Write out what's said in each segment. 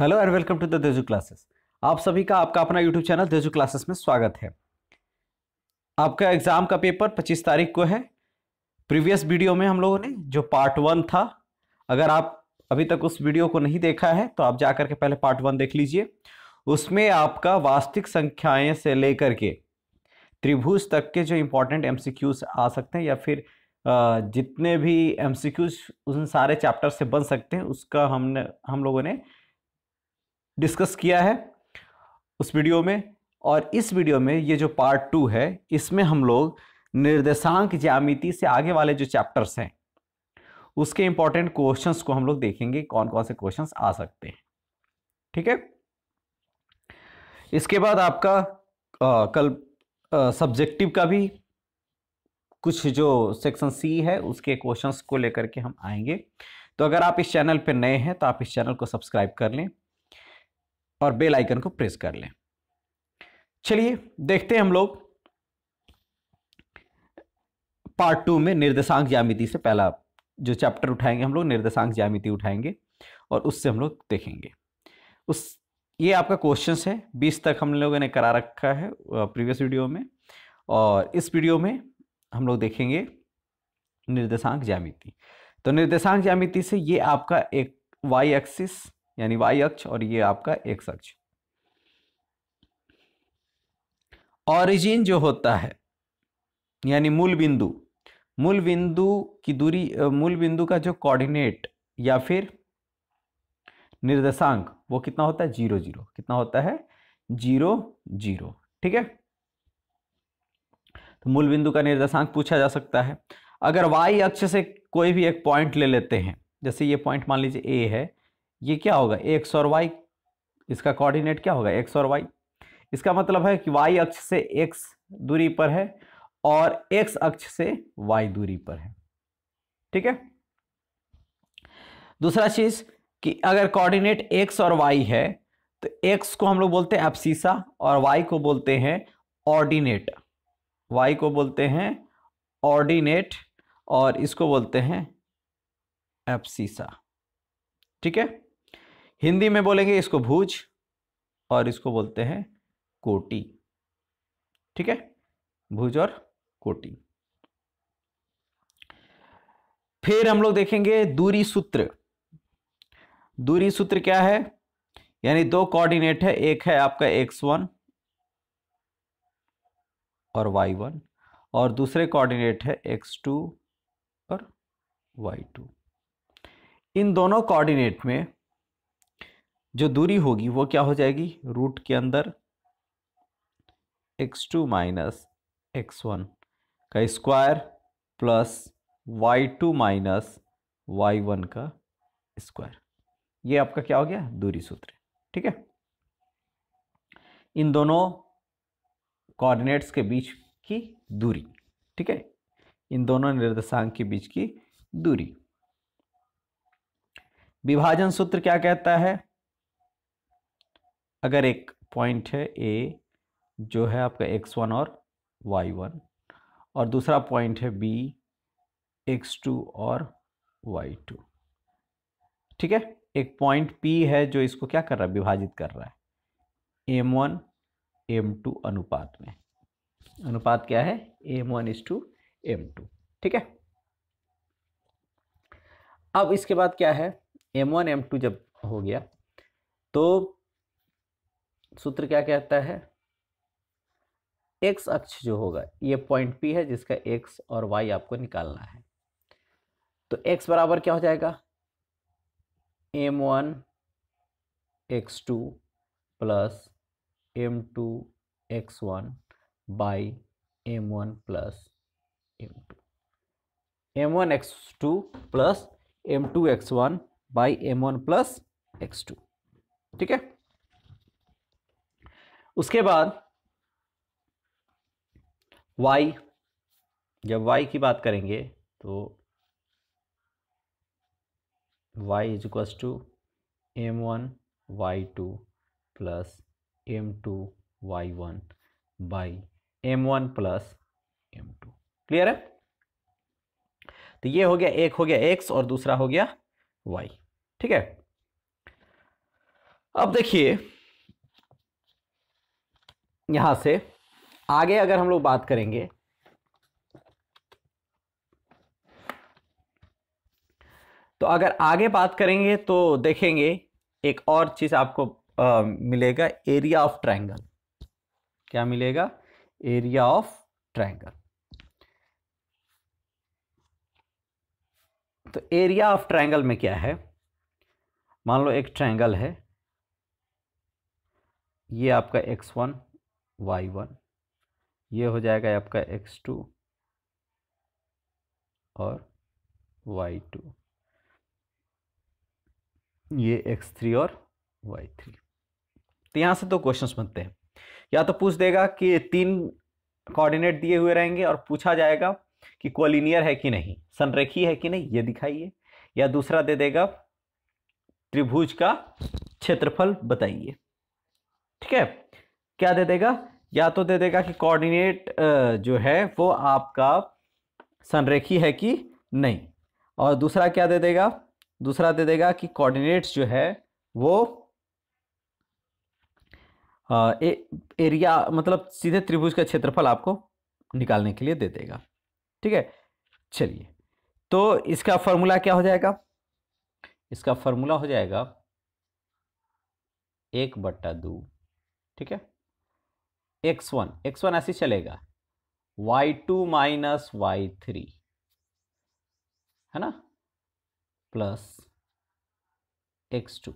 hello and welcome to the देजू classes आप सभी का आपका अपना यूट्यूब चैनल देजू क्लासेस में स्वागत है आपका एग्ज़ाम का पेपर 25 तारीख को है प्रीवियस वीडियो में हम लोगों ने जो पार्ट वन था अगर आप अभी तक उस वीडियो को नहीं देखा है तो आप जा के पहले पार्ट वन देख लीजिए उसमें आपका वास्तविक संख्याएँ से लेकर के त्रिभुज तक के जो इम्पोर्टेंट एम आ सकते हैं या फिर जितने भी एम उन सारे चैप्टर से बन सकते हैं उसका हमने हम लोगों ने डिस्कस किया है उस वीडियो में और इस वीडियो में ये जो पार्ट टू है इसमें हम लोग निर्देशांक ज्यामिति से आगे वाले जो चैप्टर्स हैं उसके इंपॉर्टेंट क्वेश्चंस को हम लोग देखेंगे कौन कौन से क्वेश्चंस आ सकते हैं ठीक है इसके बाद आपका आ, कल सब्जेक्टिव का भी कुछ जो सेक्शन सी है उसके क्वेश्चंस को लेकर के हम आएंगे तो अगर आप इस चैनल पर नए हैं तो आप इस चैनल को सब्सक्राइब कर लें और बेल आइकन को प्रेस कर लें चलिए देखते हैं हम लोग पार्ट टू में निर्देशांक ज्यामिति से पहला जो चैप्टर उठाएंगे हम लोग निर्देशांक ज्यामिति उठाएंगे और उससे हम लोग देखेंगे उस ये आपका क्वेश्चन है बीस तक हम लोगों ने करा रखा है प्रीवियस वीडियो में और इस वीडियो में हम लोग देखेंगे निर्देशांक ज्यामिति तो निर्देशांक ज्यामिति से ये आपका एक वाई एक्सिस यानी वाई अक्ष और ये आपका एक्स अक्ष ऑरिजिन जो होता है यानी मूल बिंदु मूल बिंदु की दूरी मूल बिंदु का जो कोऑर्डिनेट या फिर निर्देशांक वो कितना होता है जीरो जीरो कितना होता है जीरो जीरो ठीक है तो मूल बिंदु का निर्देशांक पूछा जा सकता है अगर y अक्ष से कोई भी एक पॉइंट ले लेते हैं जैसे ये पॉइंट मान लीजिए ए है ये क्या होगा एक्स और वाई इसका कोऑर्डिनेट क्या होगा एक्स और वाई इसका मतलब है कि वाई अक्ष से एक्स दूरी पर है और एक्स अक्ष से वाई दूरी पर है ठीक है दूसरा चीज कि अगर कोऑर्डिनेट एक्स और वाई है तो एक्स को हम लोग बोलते हैं एप्सीसा और वाई को बोलते हैं ऑर्डिनेट वाई को बोलते हैं ऑर्डिनेट और इसको बोलते हैं एप्सीसा ठीक है हिंदी में बोलेंगे इसको भूज और इसको बोलते हैं कोटी ठीक है भूज और कोटी फिर हम लोग देखेंगे दूरी सूत्र दूरी सूत्र क्या है यानी दो कोऑर्डिनेट है एक है आपका एक्स वन और वाई वन और दूसरे कोऑर्डिनेट है एक्स टू और वाई टू इन दोनों कोऑर्डिनेट में जो दूरी होगी वो क्या हो जाएगी रूट के अंदर X two minus X one का square plus Y two minus Y one का स्क्वायर ये आपका क्या हो गया दूरी सूत्र ठीक है इन दोनों कोऑर्डिनेट्स के बीच की दूरी ठीक है इन दोनों निर्देशांक के बीच की दूरी विभाजन सूत्र क्या कहता है अगर एक पॉइंट है ए जो है आपका एक्स वन और वाई वन और दूसरा पॉइंट है बी एक्स टू और वाई टू ठीक है एक पॉइंट पी है जो इसको क्या कर रहा है विभाजित कर रहा है एम वन एम टू अनुपात में अनुपात क्या है M one is to M two ठीक है अब इसके बाद क्या है एम वन एम टू जब हो गया तो सूत्र क्या कहता है एक्स अक्ष जो होगा ये पॉइंट पी है जिसका एक्स और वाई आपको निकालना है तो एक्स बराबर क्या हो जाएगा M one X two plus M two X one by M one plus M two M one X two plus M two X one by M one plus X two ठीक है उसके बाद Y जब Y की बात करेंगे तो Y is equals to M one Y two plus M two Y one by M one plus M two clear है तो ये हो गया एक हो गया एक्स और दूसरा हो गया वाई ठीक है अब देखिए यहाँ से आगे अगर हम लोग बात करेंगे तो अगर आगे बात करेंगे तो देखेंगे एक और चीज़ आपको आ, मिलेगा एरिया ऑफ ट्रायंगल क्या मिलेगा एरिया ऑफ ट्रायंगल तो एरिया ऑफ ट्रायंगल में क्या है मान लो एक ट्रायंगल है ये आपका एक्स वन वाई वन ये हो जाएगा आपका एक्स टू और वाई टू ये एक्स थ्री और वाई थ्री तो यहाँ से दो तो क्वेश्चंस बनते हैं या तो पूछ देगा कि तीन कोऑर्डिनेट दिए हुए रहेंगे और पूछा जाएगा कि कोलिनियर है कि नहीं संरेखी है कि नहीं ये दिखाइए या दूसरा दे देगा त्रिभुज का क्षेत्रफल बताइए ठीक है क्या दे देगा या तो दे देगा कि कोऑर्डिनेट जो है वो आपका संरेखी है कि नहीं और दूसरा क्या दे देगा दूसरा दे देगा कि कोऑर्डिनेट्स जो है वो ए, एरिया मतलब सीधे त्रिभुज का क्षेत्रफल आपको निकालने के लिए दे देगा ठीक है चलिए तो इसका फॉर्मूला क्या हो जाएगा इसका फॉर्मूला हो जाएगा एक बट्टा दो ठीक है एक्स वन एक्स वन ऐसे चलेगा Y two minus Y three है ना plus X two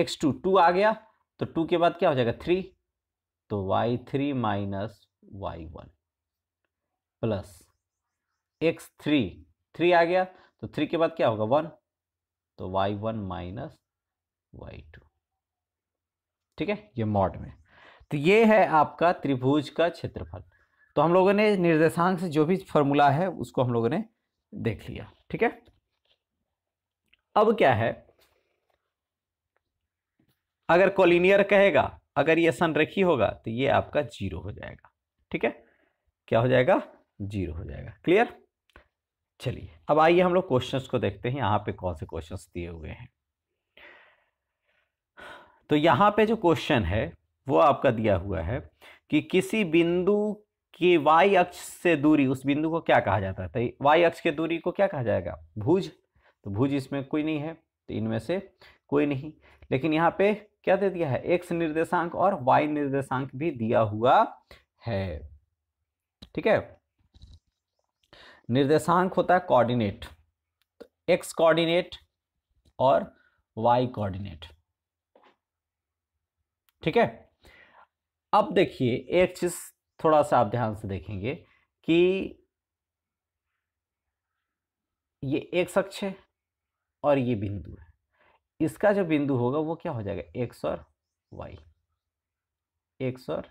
X two two आ गया तो टू के बाद क्या हो जाएगा थ्री तो Y three minus Y one plus X three three आ गया तो थ्री के बाद क्या होगा वन तो Y one minus Y two ठीक है ये मॉड में तो ये है आपका त्रिभुज का क्षेत्रफल तो हम लोगों ने निर्देशांक से जो भी फॉर्मूला है उसको हम लोगों ने देख लिया ठीक है अब क्या है अगर कोलिनियर कहेगा अगर ये संरेखी होगा तो ये आपका जीरो हो जाएगा ठीक है क्या हो जाएगा जीरो हो जाएगा क्लियर चलिए अब आइए हम लोग क्वेश्चन को देखते हैं यहां पे कौन से क्वेश्चन दिए हुए हैं तो यहां पे जो क्वेश्चन है वो आपका दिया हुआ है कि किसी बिंदु की वाई अक्ष से दूरी उस बिंदु को क्या कहा जाता है तो वाई अक्ष के दूरी को क्या कहा जाएगा भुज तो भुज इसमें कोई नहीं है तो इनमें से कोई नहीं लेकिन यहाँ पे क्या दे दिया है एक्स निर्देशांक और वाई निर्देशांक भी दिया हुआ है ठीक है निर्देशांक होता है कोऑर्डिनेट तो एक्स कोऑर्डिनेट और वाई कोऑर्डिनेट ठीक है अब देखिए एक चीज़ थोड़ा सा आप ध्यान से देखेंगे कि ये एक सक्ष है और ये बिंदु है इसका जो बिंदु होगा वो क्या हो जाएगा एक्स और वाई एक्स और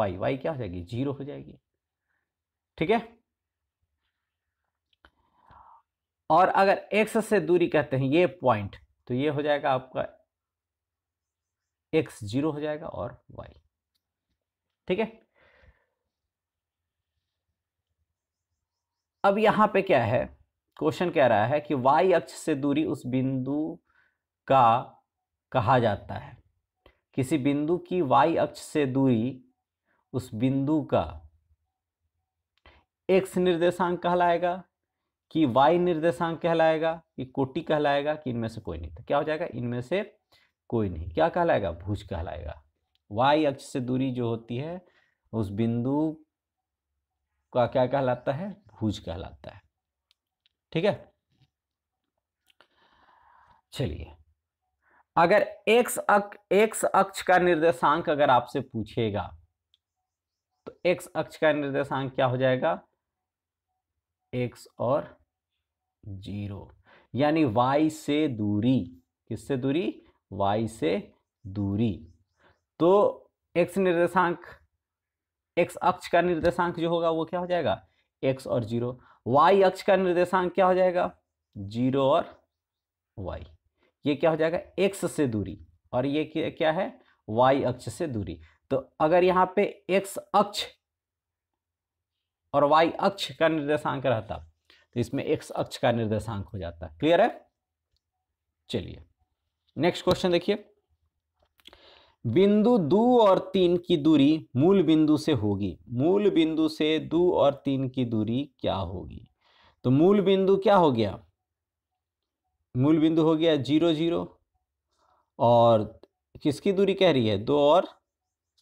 वाई वाई क्या हो जाएगी जीरो हो जाएगी ठीक है और अगर एक्स से दूरी कहते हैं ये पॉइंट तो ये हो जाएगा आपका एक्स जीरो हो जाएगा और वाई ठीक है अब यहां पे क्या है क्वेश्चन कह रहा है कि वाई अक्ष से दूरी उस बिंदु का कहा जाता है किसी बिंदु की वाई अक्ष से दूरी उस बिंदु का एक्स निर्देशांक कहलाएगा कि वाई निर्देशांक कहलाएगा कि कोटि कहलाएगा कि इनमें से कोई नहीं तो क्या हो जाएगा इनमें से कोई नहीं क्या कहलाएगा भुज कहलाएगा वाई अक्ष से दूरी जो होती है उस बिंदु का क्या कहलाता है भूज कहलाता है ठीक है चलिए अगर एक्स अक, एक्स अक्ष का निर्देशांक अगर आपसे पूछेगा तो एक्स अक्ष का निर्देशांक क्या हो जाएगा एक्स और जीरो यानी वाई से दूरी किससे दूरी वाई से दूरी तो एक्स निर्देशांक एक्स अक्ष का निर्देशांक जो होगा वो क्या हो जाएगा एक्स और जीरो वाई अक्ष का निर्देशांक क्या हो जाएगा जीरो और वाई ये क्या हो जाएगा एक्स से दूरी और ये क्या है वाई अक्ष से दूरी तो अगर यहाँ पे एक्स अक्ष और वाई अक्ष का निर्देशांक रहता तो इसमें एक्स अक्ष का निर्देशांक हो जाता क्लियर है चलिए नेक्स्ट क्वेश्चन देखिए बिंदु दो और तीन की दूरी मूल बिंदु से होगी मूल बिंदु से दो और तीन की दूरी क्या होगी तो मूल बिंदु क्या हो गया मूल बिंदु हो गया जीरो जीरो और किसकी दूरी कह रही है दो और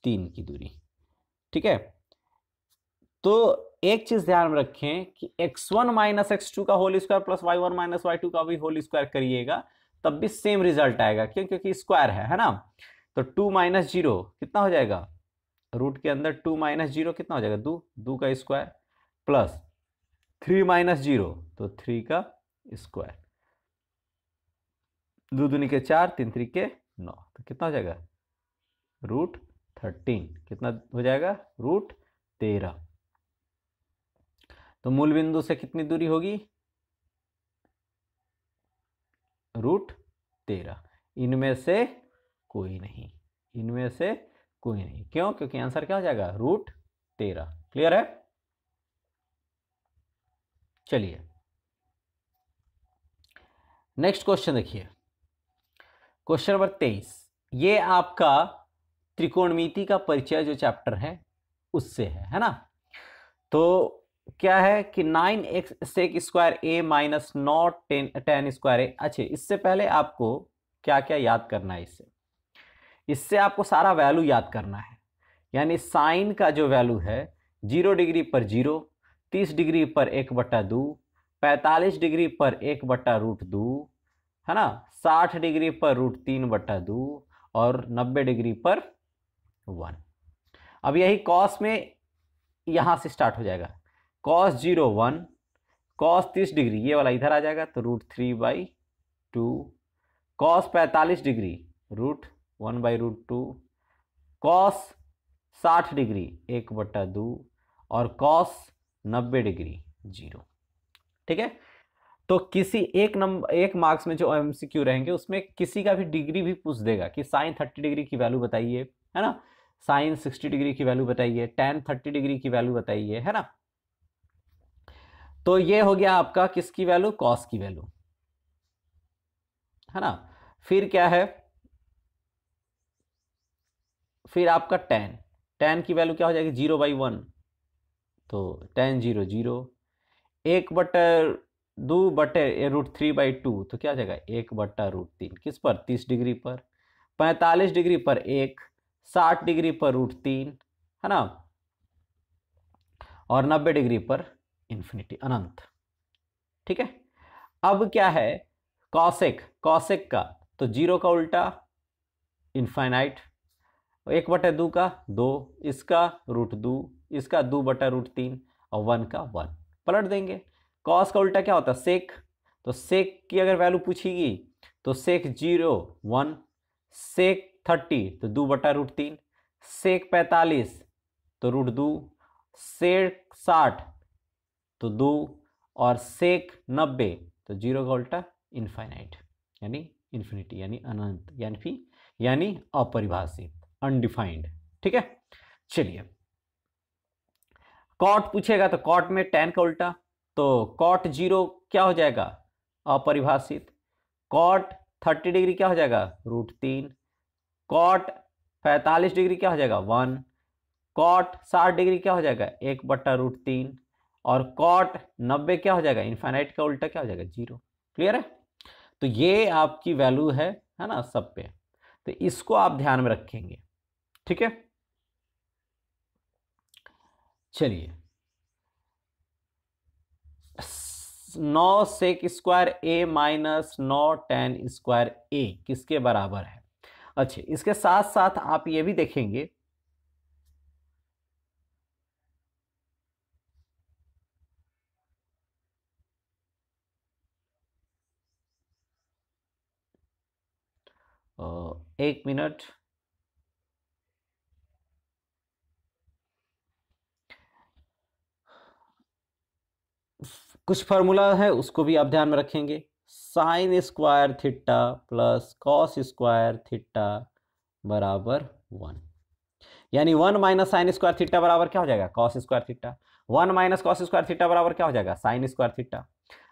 तीन की दूरी ठीक है तो एक चीज ध्यान में रखें कि x1 वन माइनस एक्स का whole square plus Y one minus Y का भी होल स्क्वायर करिएगा तब भी सेम रिजल्ट आएगा क्यों क्योंकि स्क्वायर है है ना तो टू माइनस जीरो कितना हो जाएगा रूट के अंदर टू माइनस जीरो कितना हो जाएगा दो दो का square plus three minus zero तो थ्री का स्क्वायर दो दूनी के चार तीन थ्री के नौ तो कितना हो जाएगा रूट थर्टीन कितना हो जाएगा रूट तेरह तो मूल बिंदु से कितनी दूरी होगी रूट तेरह इनमें से कोई नहीं इनमें से कोई नहीं क्यों क्योंकि आंसर क्या हो जाएगा रूट तेरह क्लियर है चलिए नेक्स्ट क्वेश्चन देखिए क्वेश्चन नंबर तेईस ये आपका त्रिकोणमिति का परिचय जो चैप्टर है उससे है है ना तो क्या है कि nine X sec square A minus not ten ten square A अच्छे इससे पहले आपको क्या क्या याद करना है इससे इससे आपको सारा वैल्यू याद करना है यानी साइन का जो वैल्यू है जीरो डिग्री पर जीरो तीस डिग्री पर एक बट्टा दो पैंतालीस डिग्री पर एक बट्टा रूट दो है ना साठ डिग्री पर रूट तीन बट्टा दो और नब्बे डिग्री पर वन अब यही कॉस में यहाँ से स्टार्ट हो जाएगा कॉस जीरो वन कॉस तीस डिग्री ये वाला इधर आ जाएगा तो root three by two cos पैंतालीस degree root one by root two cos साठ डिग्री एक बट्टा दो और कॉस नब्बे डिग्री जीरो ठीक है तो किसी एक नंबर एक मार्क्स में जो एम सी क्यू रहेंगे उसमें किसी का भी डिग्री भी पूछ देगा कि साइन थर्टी डिग्री की वैल्यू बताइए है ना साइन सिक्सटी डिग्री की वैल्यू बताइए टेन थर्टी डिग्री की वैल्यू बताइए है ना तो ये हो गया आपका किसकी वैल्यू कॉस की वैल्यू है ना फिर क्या है फिर आपका टेन टेन की वैल्यू क्या हो जाएगी जीरो बाई वन तो टेन जीरो जीरो एक बटर दो बटे रूट थ्री बाई टू तो क्या हो जाएगा एक बट्टा रूट तीन किस पर तीस डिग्री पर पैंतालीस डिग्री पर एक साठ डिग्री पर रूट तीन है ना और नब्बे डिग्री पर इन्फिनिटी अनंत ठीक है अब क्या है कौशिक कौशिक का तो जीरो का उल्टा इन्फाइनाइट एक बटे दो का दो इसका रूट दो इसका दो बटा रूट तीन और वन का वन पलट देंगे कॉस का उल्टा क्या होता है सेक तो सेक की अगर वैल्यू पूछेगी तो sec zero one sec thirty तो दो बटा रूट तीन सेक पैंतालीस तो रूट दो सेक साठ तो दो और सेक नब्बे तो जीरो का उल्टा इन्फाइनाइट यानी इन्फिनिटी यानी अनंत यानी यानी अपरिभाषित अनडिफाइंड ठीक है चलिए कॉट पूछेगा तो कॉट में टेन का उल्टा तो कॉट जीरो क्या हो जाएगा अपरिभाषित कॉट थर्टी डिग्री क्या हो जाएगा रूट तीन कॉट पैंतालीस डिग्री क्या हो जाएगा वन कॉट साठ डिग्री क्या हो जाएगा एक बट्टा रूट तीन और कॉट नब्बे क्या हो जाएगा इन्फाइनाइट का उल्टा क्या हो जाएगा जीरो क्लियर है तो ये आपकी वैल्यू है है ना सब पे तो इसको आप ध्यान में रखेंगे ठीक है चलिए नौ सेक स्क्वायर ए माइनस नौ टेन स्क्वायर ए किसके बराबर है अच्छे इसके साथ साथ आप ये भी देखेंगे एक मिनट कुछ फार्मूला है उसको भी आप ध्यान में रखेंगे sine square theta plus cos square theta बराबर वन यानी one minus sine square theta बराबर क्या हो जाएगा cos square theta one minus cos square theta बराबर क्या हो जाएगा साइन स्क्वायर थिट्टा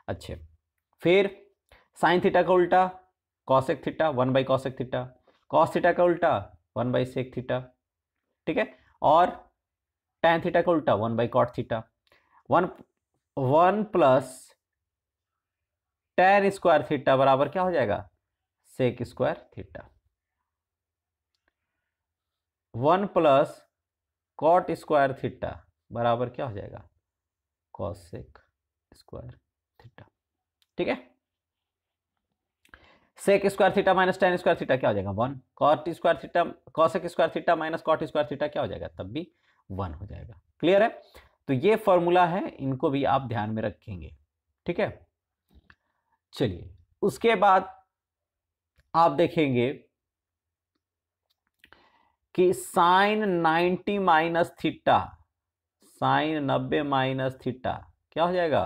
अच्छे फिर साइन थिट्टा का उल्टा cosec theta one by cosec theta cos theta का उल्टा वन बाई सेक थिट्टा ठीक है और टैन थिट्टा का उल्टा one by cot theta one one plus tan square theta बराबर क्या हो जाएगा sec square theta one plus cot square theta बराबर क्या हो जाएगा कॉस सेक स्क्वायर थीटा ठीक है sec square theta minus tan square theta क्या हो जाएगा one cot square theta cosec square theta minus cot square theta क्या हो जाएगा तब भी वन हो जाएगा क्लियर है तो ये फॉर्मूला है इनको भी आप ध्यान में रखेंगे ठीक है चलिए उसके बाद आप देखेंगे कि sine 90 minus theta sine 90 minus theta क्या हो जाएगा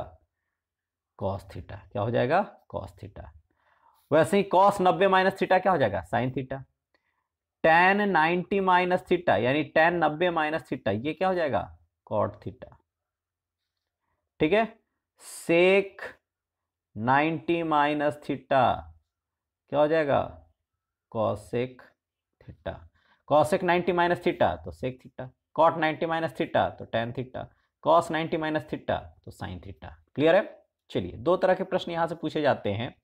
कॉस थीटा क्या हो जाएगा कॉस थीटा वैसे ही कॉस 90 माइनस थीटा क्या हो जाएगा sine theta tan 90 minus theta यानी टेन 90 माइनस थीटा ये क्या हो जाएगा कॉट थीटा ठीक है सेक 90 माइनस थीटा क्या हो जाएगा cosec theta cosec 90 minus theta तो sec theta cot 90 minus theta तो tan theta cos 90 minus theta तो साइन थीटा क्लियर है चलिए दो तरह के प्रश्न यहां से पूछे जाते हैं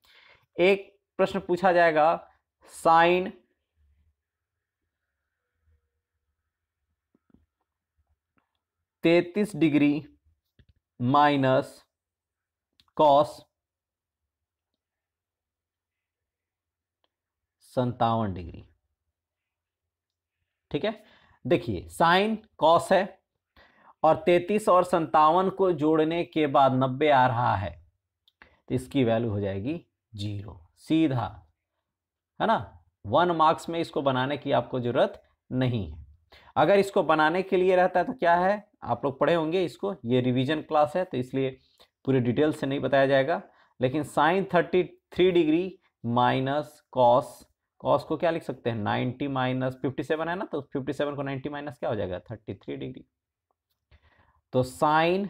एक प्रश्न पूछा जाएगा साइन तैतीस डिग्री माइनस कॉस संतावन डिग्री ठीक है देखिए साइन कॉस है और तैतीस और संतावन को जोड़ने के बाद नब्बे आ रहा है तो इसकी वैल्यू हो जाएगी जीरो सीधा है ना वन मार्क्स में इसको बनाने की आपको जरूरत नहीं है अगर इसको बनाने के लिए रहता है तो क्या है आप लोग पढ़े होंगे इसको ये रिवीजन क्लास है तो इसलिए पूरे डिटेल से नहीं बताया जाएगा लेकिन sine thirty three degree minus cos cos को क्या लिख सकते हैं नाइन्टी माइनस फिफ्टी सेवन है ना तो फिफ्टी सेवन को नाइन्टी माइनस क्या हो जाएगा थर्टी थ्री डिग्री तो साइन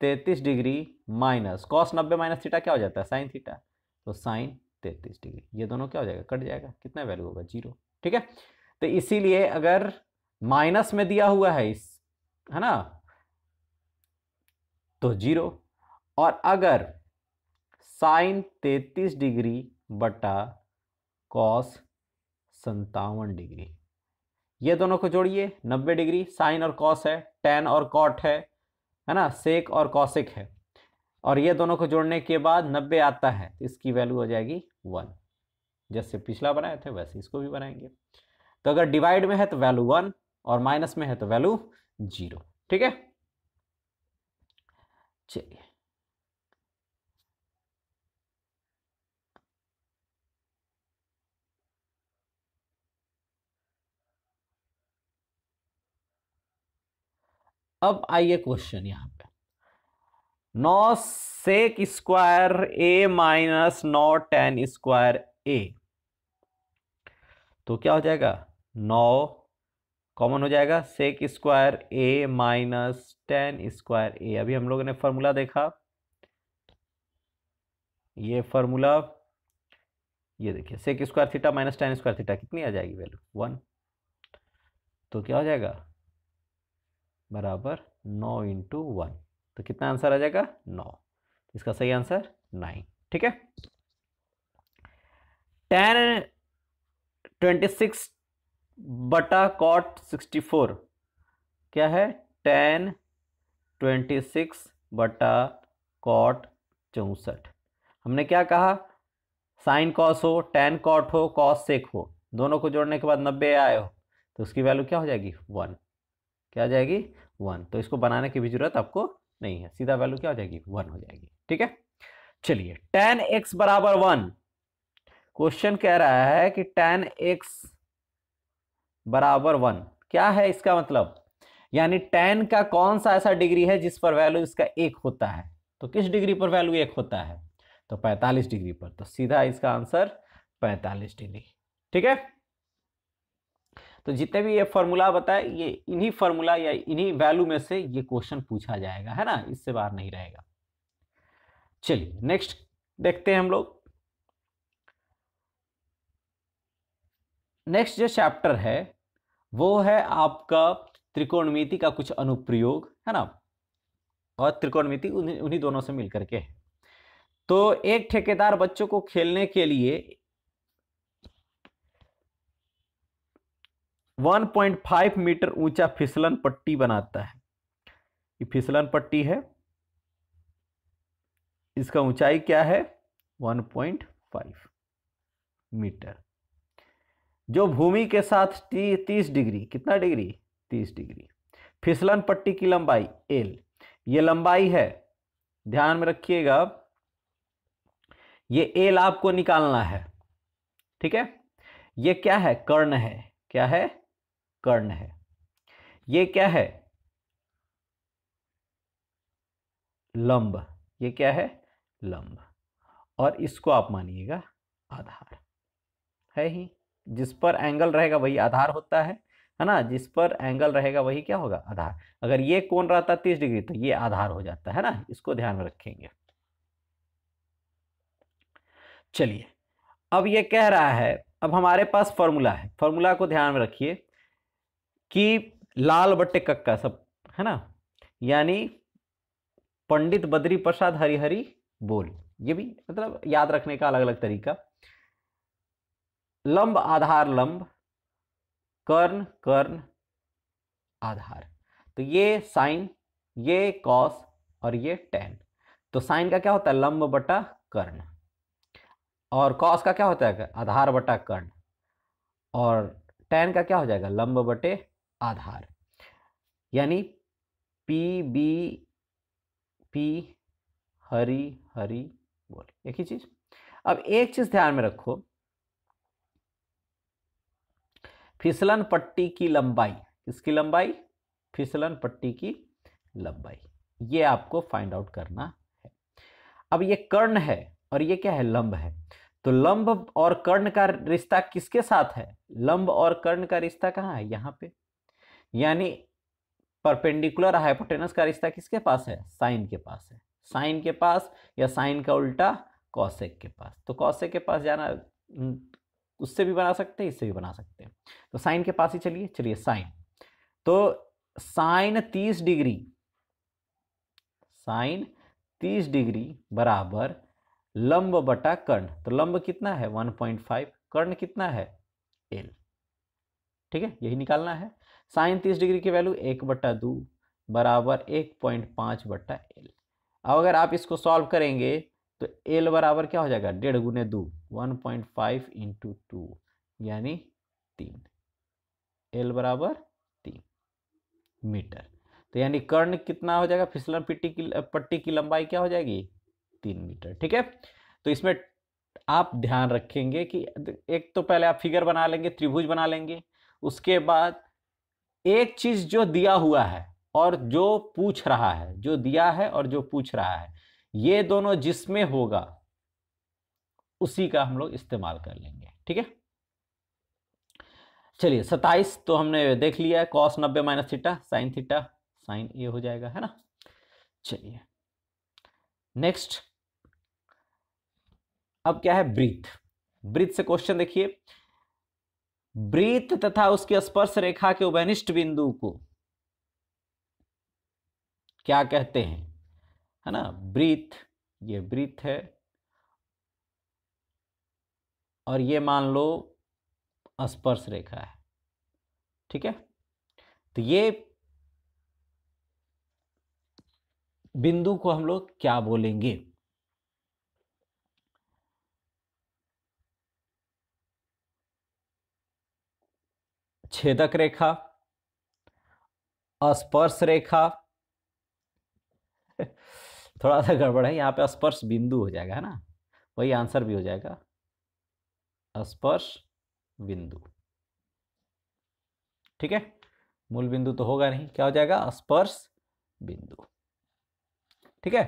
तैतीस डिग्री माइनस कॉस नब्बे माइनस थीटा क्या हो जाता है साइन थीटा तो साइन तैतीस डिग्री ये दोनों क्या हो जाएगा कट जाएगा कितना वैल्यू होगा जीरो ठीक है तो इसीलिए अगर माइनस में दिया हुआ है इस है ना तो जीरो और अगर साइन तैतीस डिग्री बटा कॉस संतावन डिग्री ये दोनों को जोड़िए नब्बे डिग्री साइन और कॉस है टेन और कॉट है है ना सेक और कॉसिक है और ये दोनों को जोड़ने के बाद नब्बे आता है तो इसकी वैल्यू हो जाएगी वन जैसे पिछला बनाए थे वैसे इसको भी बनाएंगे तो अगर डिवाइड में है तो वैल्यू वन और माइनस में है तो वैल्यू जीरो ठीक है चलिए अब आइए क्वेश्चन यहां पे नौ सेक स्क्वायर ए माइनस नौ टेन स्क्वायर ए तो क्या हो जाएगा नौ कॉमन हो जाएगा sec square A minus tan square A अभी हम लोगों ने फॉर्मूला देखा ये फॉर्मूला ये देखिए sec square theta minus tan square theta कितनी आ जाएगी वैल्यू वन तो क्या हो जाएगा बराबर नौ इंटू वन तो कितना आंसर आ जाएगा नौ इसका सही आंसर नाइन ठीक है टेन ट्वेंटी सिक्स बटा कॉट सिक्सटी फोर क्या है टेन ट्वेंटी सिक्स बटा कॉट चौंसठ हमने क्या कहा साइन कॉस हो टेन कॉट हो कॉस सेक हो दोनों को जोड़ने के बाद नब्बे आए हो तो उसकी वैल्यू क्या हो जाएगी वन क्या हो जाएगी वन तो इसको बनाने की भी जरूरत आपको नहीं है सीधा वैल्यू क्या हो जाएगी वन हो जाएगी ठीक है चलिए टेन एक्स बराबर वन क्वेश्चन कह रहा है कि टेन एक्स बराबर वन क्या है इसका मतलब यानी टेन का कौन सा ऐसा डिग्री है जिस पर वैल्यू इसका एक होता है तो किस डिग्री पर वैल्यू एक होता है तो पैंतालीस डिग्री पर तो सीधा इसका आंसर पैंतालीस डिग्री ठीक है तो जितने भी ये फॉर्मूला बताए ये इन्हीं फॉर्मूला या इन्हीं वैल्यू में से ये क्वेश्चन पूछा जाएगा है ना इससे बाहर नहीं रहेगा चलिए नेक्स्ट देखते हैं हम लोग नेक्स्ट जो चैप्टर है वो है आपका त्रिकोणमिति का कुछ अनुप्रयोग है ना और त्रिकोणमिति उन्हीं दोनों से मिलकर के है तो एक ठेकेदार बच्चों को खेलने के लिए 1.5 मीटर ऊंचा फिसलन पट्टी बनाता है ये फिसलन पट्टी है इसका ऊंचाई क्या है 1.5 मीटर जो भूमि के साथ ती, तीस डिग्री कितना डिग्री तीस डिग्री फिसलन पट्टी की लंबाई एल ये लंबाई है ध्यान में रखिएगा ये एल आपको निकालना है ठीक है ये क्या है कर्ण है क्या है कर्ण है ये क्या है लंब ये क्या है लंब और इसको आप मानिएगा आधार है ही जिस पर एंगल रहेगा वही आधार होता है है ना जिस पर एंगल रहेगा वही क्या होगा आधार अगर ये कोण रहता है तीस डिग्री तो ये आधार हो जाता है ना इसको ध्यान में रखेंगे चलिए अब ये कह रहा है अब हमारे पास फॉर्मूला है फॉर्मूला को ध्यान में रखिए कि लाल बट्टे कक्का सब है ना यानी पंडित बद्री प्रसाद हरिहरी बोल ये भी मतलब याद रखने का अलग अलग तरीका लंब आधार लंब कर्ण कर्ण आधार तो ये साइन ये कॉस और ये टेन तो साइन का क्या होता है लंब बटा कर्ण और कॉस का क्या होता है आधार बटा कर्ण और टेन का क्या हो जाएगा लंब बटे आधार यानी पी बी पी हरी हरी बोल एक ही चीज अब एक चीज ध्यान में रखो फिसलन पट्टी की लंबाई किसकी लंबाई फिसलन पट्टी की लंबाई ये आपको फाइंड आउट करना है अब ये कर्ण है और ये क्या है लंब है तो लंब और कर्ण का रिश्ता किसके साथ है लंब और कर्ण का रिश्ता कहाँ है यहाँ पे यानी परपेंडिकुलर हाइपोटेनस का रिश्ता किसके पास है साइन के पास है साइन के पास या साइन का उल्टा कौशिक के पास तो कौशिक के पास जाना उससे भी बना सकते हैं इससे भी बना सकते हैं तो साइन के पास ही चलिए चलिए साइन तो साइन तीस डिग्री साइन तीस डिग्री बराबर लंब बटा कर्ण तो लंब कितना है 1.5 कर्ण कितना है एल ठीक है यही निकालना है साइन तीस डिग्री की वैल्यू एक बट्टा दो बराबर एक पॉइंट पाँच बट्टा एल अब अगर आप इसको सॉल्व करेंगे तो एल बराबर क्या हो जाएगा डेढ़ गुने दो one point five into two यानी तीन एल बराबर तीन मीटर तो यानी कर्ण कितना हो जाएगा फिसलन पिट्टी की पट्टी की लंबाई क्या हो जाएगी तीन मीटर ठीक है तो इसमें आप ध्यान रखेंगे कि एक तो पहले आप फिगर बना लेंगे त्रिभुज बना लेंगे उसके बाद एक चीज जो दिया हुआ है और जो पूछ रहा है जो दिया है और जो पूछ रहा है ये दोनों जिसमें होगा उसी का हम लोग इस्तेमाल कर लेंगे ठीक है चलिए सताइस तो हमने देख लिया कॉस नब्बे minus theta sine theta sine A हो जाएगा है ना चलिए नेक्स्ट अब क्या है ब्रीथ ब्रीथ से क्वेश्चन देखिए ब्रीथ तथा उसकी स्पर्श रेखा के उभनिष्ठ बिंदु को क्या कहते हैं है ना ब्रीथ ये ब्रीथ है और ये मान लो स्पर्श रेखा है ठीक है तो ये बिंदु को हम लोग क्या बोलेंगे छेदक रेखा स्पर्श रेखा थोड़ा सा गड़बड़ है यहाँ पे स्पर्श बिंदु हो जाएगा है ना वही आंसर भी हो जाएगा स्पर्श बिंदु ठीक है मूल बिंदु तो होगा नहीं क्या हो जाएगा स्पर्श बिंदु ठीक है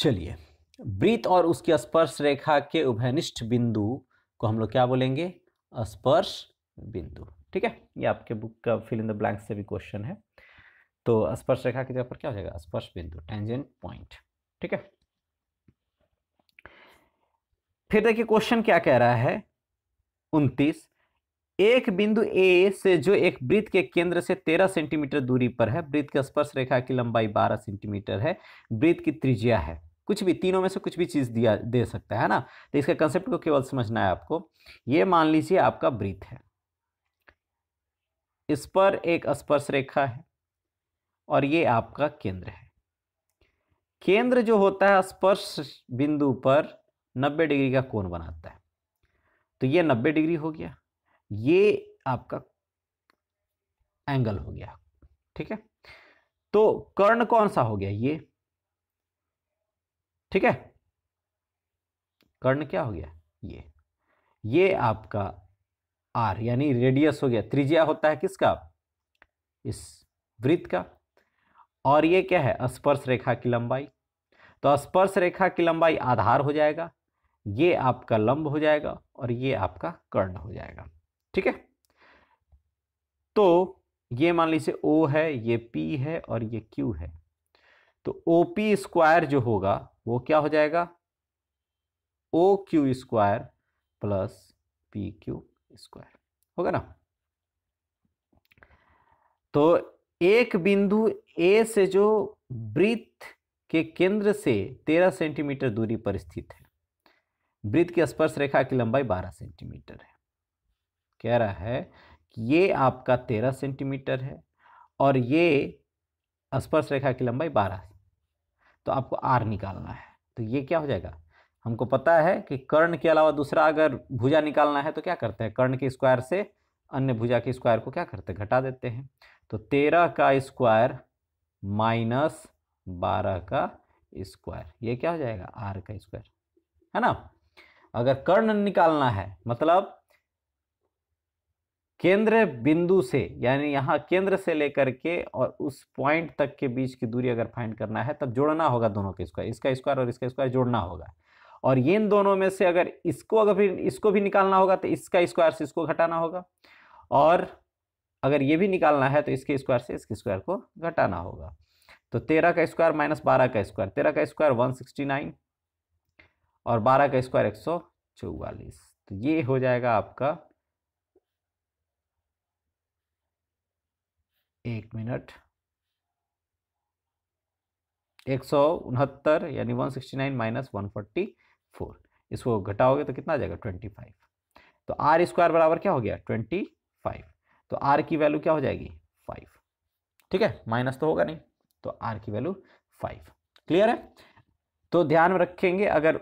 चलिए वृत्त और उसकी स्पर्श रेखा के उभयनिष्ठ बिंदु को हम लोग क्या बोलेंगे स्पर्श बिंदु ठीक है ये आपके बुक का फिल इन द ब्लैंक से भी क्वेश्चन है तो स्पर्श रेखा की जगह पर क्या हो जाएगा स्पर्श बिंदु टेंजेंट पॉइंट ठीक है फिर देखिए क्वेश्चन क्या कह रहा है उनतीस एक बिंदु ए से जो एक वृत्त के केंद्र से 13 सेंटीमीटर दूरी पर है वृत्त के स्पर्श रेखा की लंबाई 12 सेंटीमीटर है वृत्त की त्रिज्या है कुछ भी तीनों में से कुछ भी चीज़ दिया दे सकता है ना तो इसके कंसेप्ट को केवल समझना है आपको ये मान लीजिए आपका ब्रीथ है इस पर एक स्पर्श रेखा है और ये आपका केंद्र है केंद्र जो होता है स्पर्श बिंदु पर 90 डिग्री का कोण बनाता है तो ये 90 डिग्री हो गया ये आपका एंगल हो गया ठीक है तो कर्ण कौन सा हो गया ये ठीक है कर्ण क्या हो गया ये ये आपका आर यानी रेडियस हो गया त्रिज्या होता है किसका इस वृत्त का और ये क्या है स्पर्श रेखा की लंबाई तो स्पर्श रेखा की लंबाई आधार हो जाएगा ये आपका लंब हो जाएगा और ये आपका कर्ण हो जाएगा ठीक है तो ये मान लीजिए ओ है ये पी है और ये क्यू है तो ओ पी स्क्वायर जो होगा वो क्या हो जाएगा O Q square plus P Q square होगा ना तो एक बिंदु ए से जो वृत्त के केंद्र से तेरह सेंटीमीटर दूरी पर स्थित है वृत्त की स्पर्श रेखा की लंबाई बारह सेंटीमीटर है कह रहा है कि ये आपका तेरह सेंटीमीटर है और ये स्पर्श रेखा की लंबाई बारह तो आपको आर निकालना है तो ये क्या हो जाएगा हमको पता है कि कर्ण के अलावा दूसरा अगर भुजा निकालना है तो क्या करते हैं कर्ण के स्क्वायर से अन्य भुजा के स्क्वायर को क्या करते हैं घटा देते हैं तो तेरह का स्क्वायर माइनस बारह का स्क्वायर ये क्या हो जाएगा आर का स्क्वायर है ना अगर कर्ण निकालना है मतलब केंद्र बिंदु से यानी यहाँ केंद्र से लेकर के और उस पॉइंट तक के बीच की दूरी अगर फाइंड करना है तब जोड़ना होगा दोनों के स्क्वायर इसका स्क्वायर और इसका स्क्वायर जोड़ना होगा और ये इन दोनों में से अगर इसको अगर फिर इसको भी निकालना होगा तो इसका स्क्वायर से इसको घटाना होगा और अगर ये भी निकालना है तो इसके स्क्वायर से इसके स्क्वायर को घटाना होगा तो तेरह का स्क्वायर माइनस बारह का स्क्वायर तेरह का स्क्वायर वन सिक्सटी नाइन और बारह का स्क्वायर एक सौ चौवालीस तो ये हो जाएगा आपका एक मिनट एक सौ उनहत्तर यानी one sixty nine minus one forty four इसको घटाओगे तो कितना आ जाएगा ट्वेंटी फाइव तो आर स्क्वायर बराबर क्या हो गया ट्वेंटी फाइव तो आर की वैल्यू क्या हो जाएगी फाइव ठीक है माइनस तो होगा नहीं तो आर की वैल्यू फाइव क्लियर है तो ध्यान में रखेंगे अगर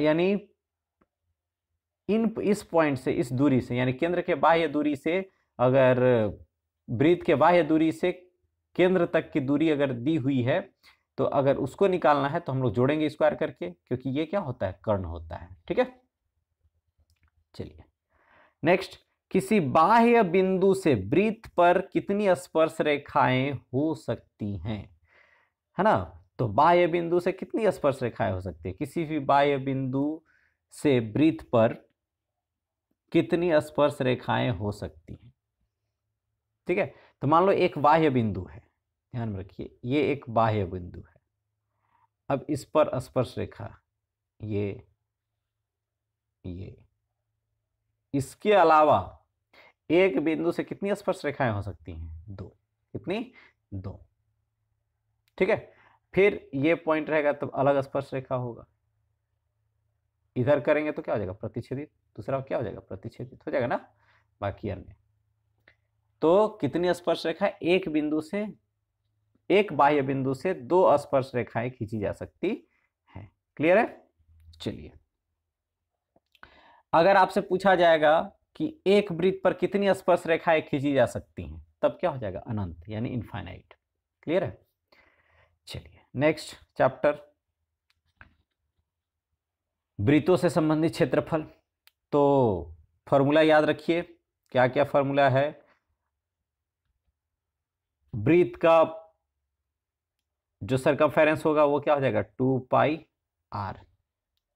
यानी इन इस पॉइंट से इस दूरी से यानी केंद्र के बाह्य दूरी से अगर वृत्त के बाह्य दूरी से केंद्र तक की दूरी अगर दी हुई है तो अगर उसको निकालना है तो हम लोग जोड़ेंगे स्क्वायर करके क्योंकि ये क्या होता है कर्ण होता है ठीक है चलिए नेक्स्ट किसी बाह्य बिंदु से वृत्त पर कितनी स्पर्श रेखाएं हो सकती हैं है ना तो बाह्य बिंदु से कितनी स्पर्श रेखाएं हो सकती है किसी भी बाह्य बिंदु से वृत्त पर कितनी स्पर्श रेखाएं हो सकती हैं ठीक है तो मान लो एक बाह्य बिंदु है ध्यान में रखिए ये एक बाह्य बिंदु है अब इस पर स्पर्श रेखा ये ये इसके अलावा एक बिंदु से कितनी स्पर्श रेखाएं हो सकती हैं दो कितनी दो ठीक है फिर ये पॉइंट रहेगा तब अलग स्पर्श रेखा होगा इधर करेंगे तो क्या हो जाएगा प्रतिच्छेदित दूसरा क्या हो जाएगा प्रतिच्छेदित हो जाएगा ना बाकी अन्य तो कितनी स्पर्श रेखा एक बिंदु से एक बाह्य बिंदु से दो स्पर्श रेखाएं खींची जा सकती है क्लियर है चलिए अगर आपसे पूछा जाएगा कि एक वृत्त पर कितनी स्पर्श रेखाएं खींची जा सकती हैं तब क्या हो जाएगा अनंत यानी इनफाइनाइट क्लियर है चलिए नेक्स्ट चैप्टर वृत्तों से संबंधित क्षेत्रफल तो फॉर्मूला याद रखिए क्या क्या फॉर्मूला है ब्रीथ का जो सरकमफेरेंस होगा वो क्या हो जाएगा टू पाई आर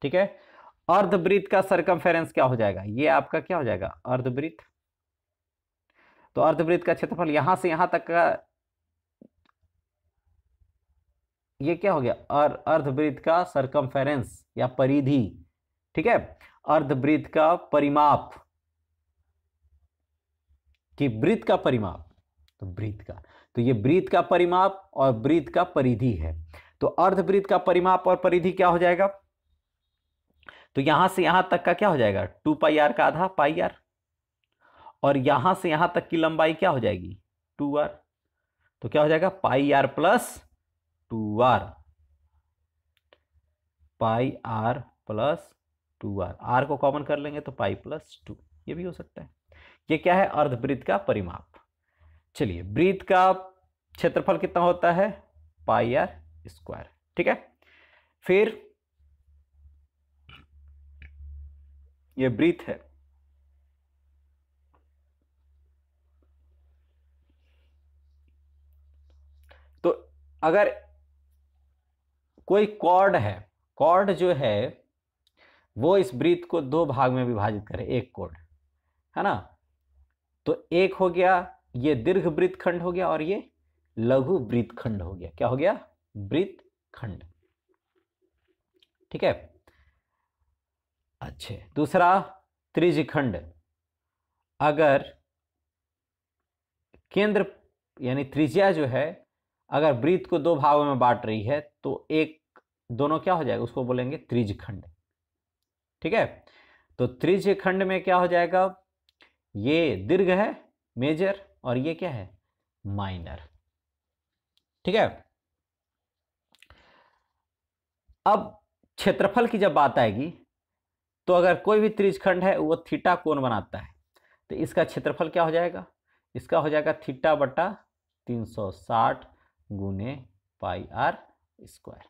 ठीक है अर्ध ब्रीथ का सरकमफेरेंस क्या हो जाएगा ये आपका क्या हो जाएगा अर्ध ब्रीथ तो अर्ध ब्रीथ का क्षेत्रफल यहां से यहां तक का ये क्या हो गया अर अर्धवृत्त का सरकमफेरेंस या परिधि ठीक है अर्धवृत्त का परिमाप कि वृत्त का परिमाप तो वृत्त का तो ये ब्रीथ का परिमाप और ब्रीथ का परिधि है तो अर्धवृत्त का परिमाप और परिधि क्या हो जाएगा तो यहां से यहां तक का क्या हो जाएगा टू पाई आर का आधा पाई आर और यहां से यहां तक की लंबाई क्या हो जाएगी टू आर तो क्या हो जाएगा pi R plus two R pi R plus two R R को कॉमन कर लेंगे तो पाई प्लस टू ये भी हो सकता है ये क्या है अर्धवृत्त का परिमाप चलिए ब्रीथ का क्षेत्रफल कितना होता है पाई आर स्क्वायर ठीक है फिर ये ब्रीथ है तो अगर कोई कॉर्ड है कॉर्ड जो है वो इस ब्रीथ को दो भाग में विभाजित करे एक कोड है ना तो एक हो गया ये दीर्घ वृत्त खंड हो गया और ये लघु वृत्त खंड हो गया क्या हो गया वृत्त खंड ठीक है अच्छे दूसरा त्रिज खंड अगर केंद्र यानी त्रिज्या जो है अगर वृत्त को दो भागों में बांट रही है तो एक दोनों क्या हो जाएगा उसको बोलेंगे त्रिज खंड ठीक है तो त्रिज खंड में क्या हो जाएगा ये दीर्घ है मेजर और ये क्या है माइनर ठीक है अब क्षेत्रफल की जब बात आएगी तो अगर कोई भी त्रिजखंड है वो थीटा कोण बनाता है तो इसका क्षेत्रफल क्या हो जाएगा इसका हो जाएगा थीटा बटा 360 गुने पाई आर स्क्वायर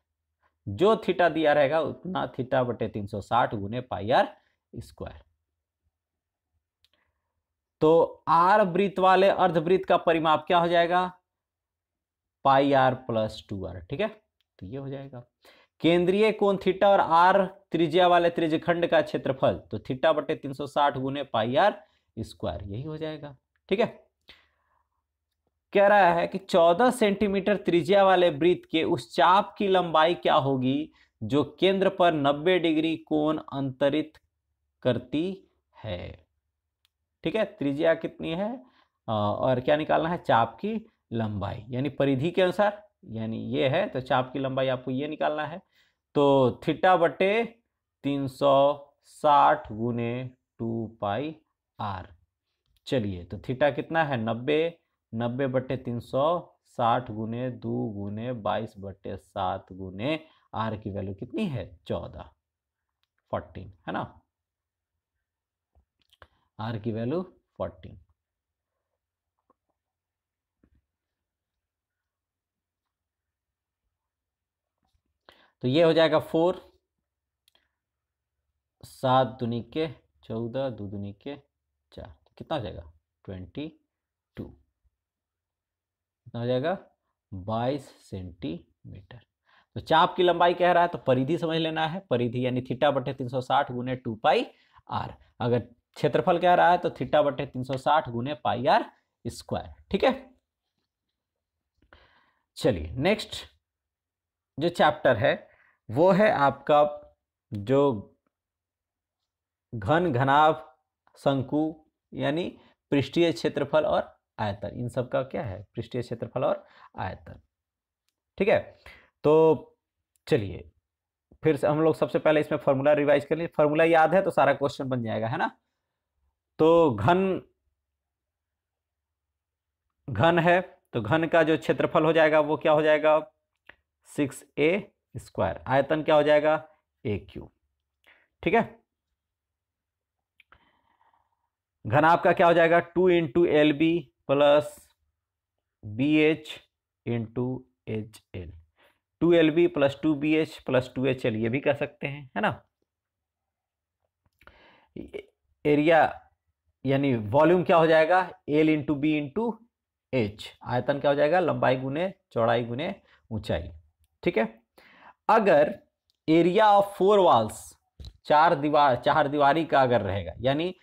जो थीटा दिया रहेगा उतना थीटा बटे 360 गुने पाई आर स्क्वायर तो आर वृत्त वाले अर्धवृत्त का परिमाप क्या हो जाएगा pi R plus two R ठीक है तो ये हो जाएगा केंद्रीय कोण थीटा और आर त्रिज्या वाले त्रिज्यखंड का क्षेत्रफल तो थीटा बटे तीन सौ साठ गुने पाई आर स्क्वायर यही हो जाएगा ठीक है कह रहा है कि चौदह सेंटीमीटर त्रिज्या वाले वृत्त के उस चाप की लंबाई क्या होगी जो केंद्र पर नब्बे डिग्री कोण अंतरित करती है ठीक है त्रिज्या कितनी है और क्या निकालना है चाप की लंबाई यानी परिधि के अनुसार यानी ये है तो चाप की लंबाई आपको ये निकालना है तो थीटा बटे तीन सौ साठ गुने टू पाई आर चलिए तो थीटा कितना है नब्बे नब्बे बटे तीन सौ साठ गुने दो गुने बाईस बटे सात गुने आर की वैल्यू कितनी है चौदह फोर्टीन है ना आर की वैल्यू फोर्टीन तो ये हो जाएगा फोर सात दुनी के चौदह दो दुनी के चार तो कितना हो जाएगा ट्वेंटी टू कितना हो जाएगा बाईस सेंटीमीटर तो चाप की लंबाई कह रहा है तो परिधि समझ लेना है परिधि यानी थीटा बटे तीन सौ साठ गुने टू पाई आर अगर क्षेत्रफल क्या रहा है तो थीटा बटे तीन सौ साठ गुने पाई आर स्क्वायर ठीक है चलिए नेक्स्ट जो चैप्टर है वो है आपका जो घन घनाभ शंकु यानी पृष्ठीय क्षेत्रफल और आयतन इन सब का क्या है पृष्ठीय क्षेत्रफल और आयतन ठीक है तो चलिए फिर से हम लोग सबसे पहले इसमें फॉर्मूला रिवाइज कर लिए फॉर्मूला याद है तो सारा क्वेश्चन बन जाएगा है ना तो घन घन है तो घन का जो क्षेत्रफल हो जाएगा वो क्या हो जाएगा सिक्स ए स्क्वायर आयतन क्या हो जाएगा ए क्यू ठीक है घन आपका क्या हो जाएगा two into L B plus B H into H L two L B plus two B H plus two H L ये भी कह सकते हैं है ना एरिया यानी वॉल्यूम क्या हो जाएगा L into B into H आयतन क्या हो जाएगा लंबाई गुने चौड़ाई गुने ऊंचाई ठीक है अगर एरिया ऑफ फोर वॉल्स चार दीवार चार दीवारी का अगर रहेगा यानी